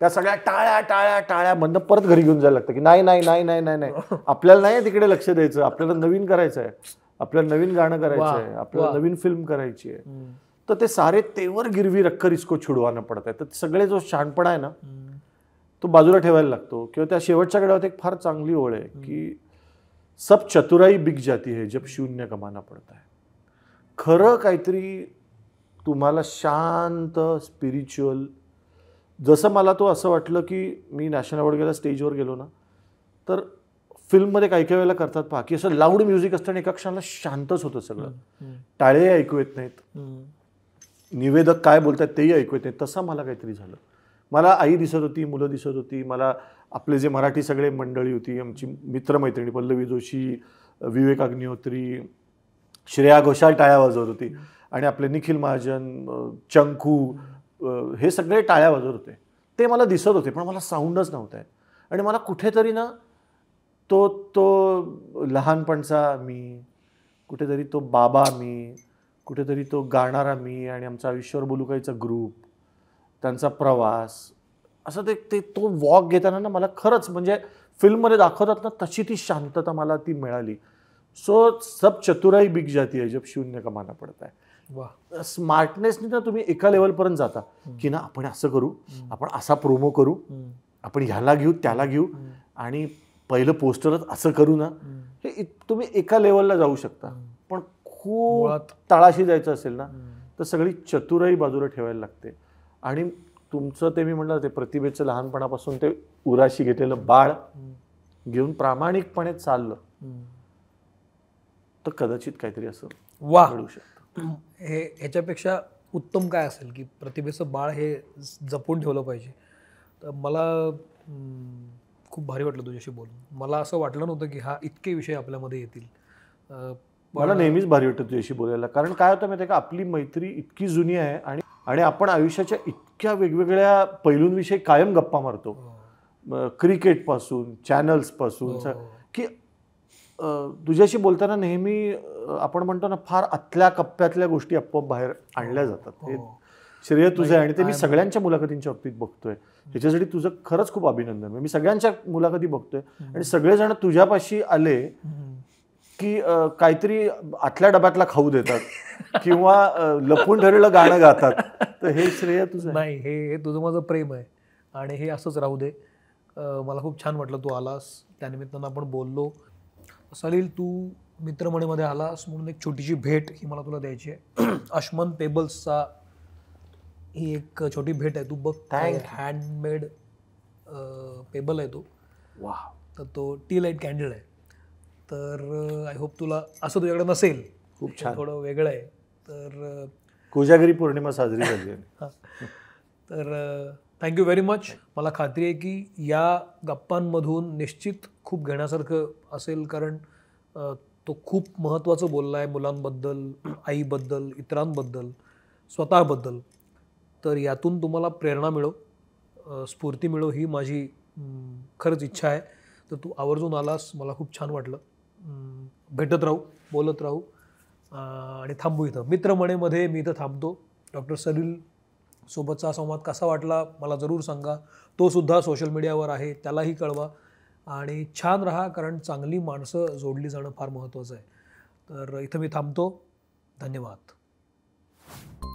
त्या सगळ्या टाळ्या टाळ्या टाळ्या बंद परत घरी घेऊन जायला लागतं की नाही नाही नाही नाही नाही नाही <laughs> आपल्याला नाही तिकडे लक्ष द्यायचं आपल्याला नवीन करायचं आहे आपल्याला नवीन गाणं करायचं आहे आपल्याला नवीन फिल्म करायची आहे तर ते सारे तेवर गिरवी रक्कर इसको छुडवाना पडत आहे तर सगळे जो शहाणपणा आहे ना तो बाजूला ठेवायला लागतो किंवा त्या शेवटच्या गड्यावर एक फार चांगली ओळ आहे की सब चतुराई बिग जाती है जब शून्य कमाना पडता आहे खरं काहीतरी तुम्हाला शांत स्पिरिच्युअल जसं मला तो असं वाटलं की मी नॅशनल अवॉर्ड स्टेजवर गेलो ना तर फिल्ममध्ये काही काही वेळेला करतात पहा की असं लाऊड म्युझिक असतं आणि एका क्षणाला शांतच होतं सगळं टाळे ऐकू येत नाहीत निवेदक काय बोलतात तेही ऐकू येत नाहीत तसं मला काहीतरी झालं मला आई दिसत होती मुलं दिसत होती मला आपले जे मराठी सगळे मंडळी होती आमची मित्रमैत्रिणी पल्लवी जोशी विवेक अग्निहोत्री श्रेया घोषाल टाळ्या वाजवत होती आणि आपले निखिल महाजन चंकू हे सगळे टाळ्या वाजवत होते ते मला दिसत होते पण मला साऊंडच आहे आणि मला कुठेतरी ना तो तो लहानपणचा मी कुठेतरी तो बाबा मी कुठेतरी तो गाणारा मी आणि आमचा ईश्वर बोलुकाईचा ग्रुप त्यांचा प्रवास असं ते ते तो वॉक घेताना ना मला खरंच म्हणजे फिल्ममध्ये दाखवतात ना तशी ती शांतता मला ती मिळाली सो सब चतुराई बिग जाती आहे जब शून्य कमाना पडताय आहे स्मार्टनेसने ना तुम्ही एका लेवलपर्यंत जाता की ना आपण असं करू आपण असा प्रोमो करू आपण ह्याला घेऊ त्याला घेऊ आणि पहिलं पोस्टरच असं करू ना हे तुम्ही एका लेवलला जाऊ शकता पण खूप तळाशी जायचं असेल ना तर सगळी चतुराई बाजूला ठेवायला लागते आणि तुमचं ते मी म्हटलं ते प्रतिभेचं लहानपणापासून ते उराशी घेतलेलं बाळ घेऊन प्रामाणिकपणे चाललं तर कदाचित काहीतरी असं वा घडू शकतं हे ह्याच्यापेक्षा उत्तम काय असेल की प्रतिभेचं बाळ हे जपून ठेवलं पाहिजे तर मला खूप भारी वाटलं तुझ्याशी बोलून मला असं वाटलं नव्हतं की हा इतके विषय आपल्यामध्ये येतील मला नेहमीच भारी वाटतं तुझ्याशी बोलायला कारण काय होतं माहिती का आपली मैत्री इतकी जुनी आहे आणि आणि आपण आयुष्याच्या इतक्या वेगवेगळ्या पैलूंविषयी कायम गप्पा मारतो हो. क्रिकेटपासून चॅनल्सपासून हो. की तुझ्याशी बोलताना नेहमी आपण म्हणतो ना फार आतल्या कप्प्यातल्या गोष्टी आपोआप बाहेर आणल्या हो. जातात हे श्रेय तुझं आहे आणि ते मी सगळ्यांच्या मुलाखतींच्या बाबतीत बघतोय त्याच्यासाठी तुझं खरंच खूप अभिनंदन मी सगळ्यांच्या मुलाखती बघतोय आणि सगळेजण तुझ्यापाशी आले की काहीतरी आतल्या डब्यातला खाऊ देतात किंवा लपून ठरलेलं गाणं गातात तर हे श्रेय तुझं नाही हे हे तुझं माझं प्रेम आहे आणि हे असंच राहू दे मला खूप छान वाटलं तू आलास त्यानिमित्तानं आपण बोललो सलील तू मित्रमणीमध्ये आलास म्हणून एक छोटीशी भेट ही मला तुला द्यायची आहे <clears throat> अश्मन पेबल्सचा ही एक छोटी भेट आहे तू बघ थँक हँडमेड पेबल आहे तो वा तर तो टी लाईट कॅन्डल आहे तर आय होप तुला असं तुझ्याकडे नसेल खूप छान थोडं वेगळं आहे तर कोजागिरी पौर्णिमा साजरी <laughs> झाली तर थँक्यू व्हेरी मच मला खात्री आहे की या गप्पांमधून निश्चित खूप घेण्यासारखं असेल कारण तो खूप महत्त्वाचं बोलला आहे मुलांबद्दल आईबद्दल इतरांबद्दल स्वतःबद्दल तर यातून तुम्हाला प्रेरणा मिळो स्फूर्ती मिळो ही माझी खरंच इच्छा आहे तर तू आवर्जून आलास मला खूप छान वाटलं भेटत राहू बोलत राहू आणि थांबू इथं मित्रमणेमध्ये मी इथं थांबतो डॉक्टर सलील सोबतचा संवाद कसा वाटला मला जरूर सांगा तो सुद्धा सोशल मीडियावर आहे त्यालाही कळवा आणि छान राहा कारण चांगली माणसं जोडली जाणं फार महत्त्वाचं आहे तर इथं मी थांबतो धन्यवाद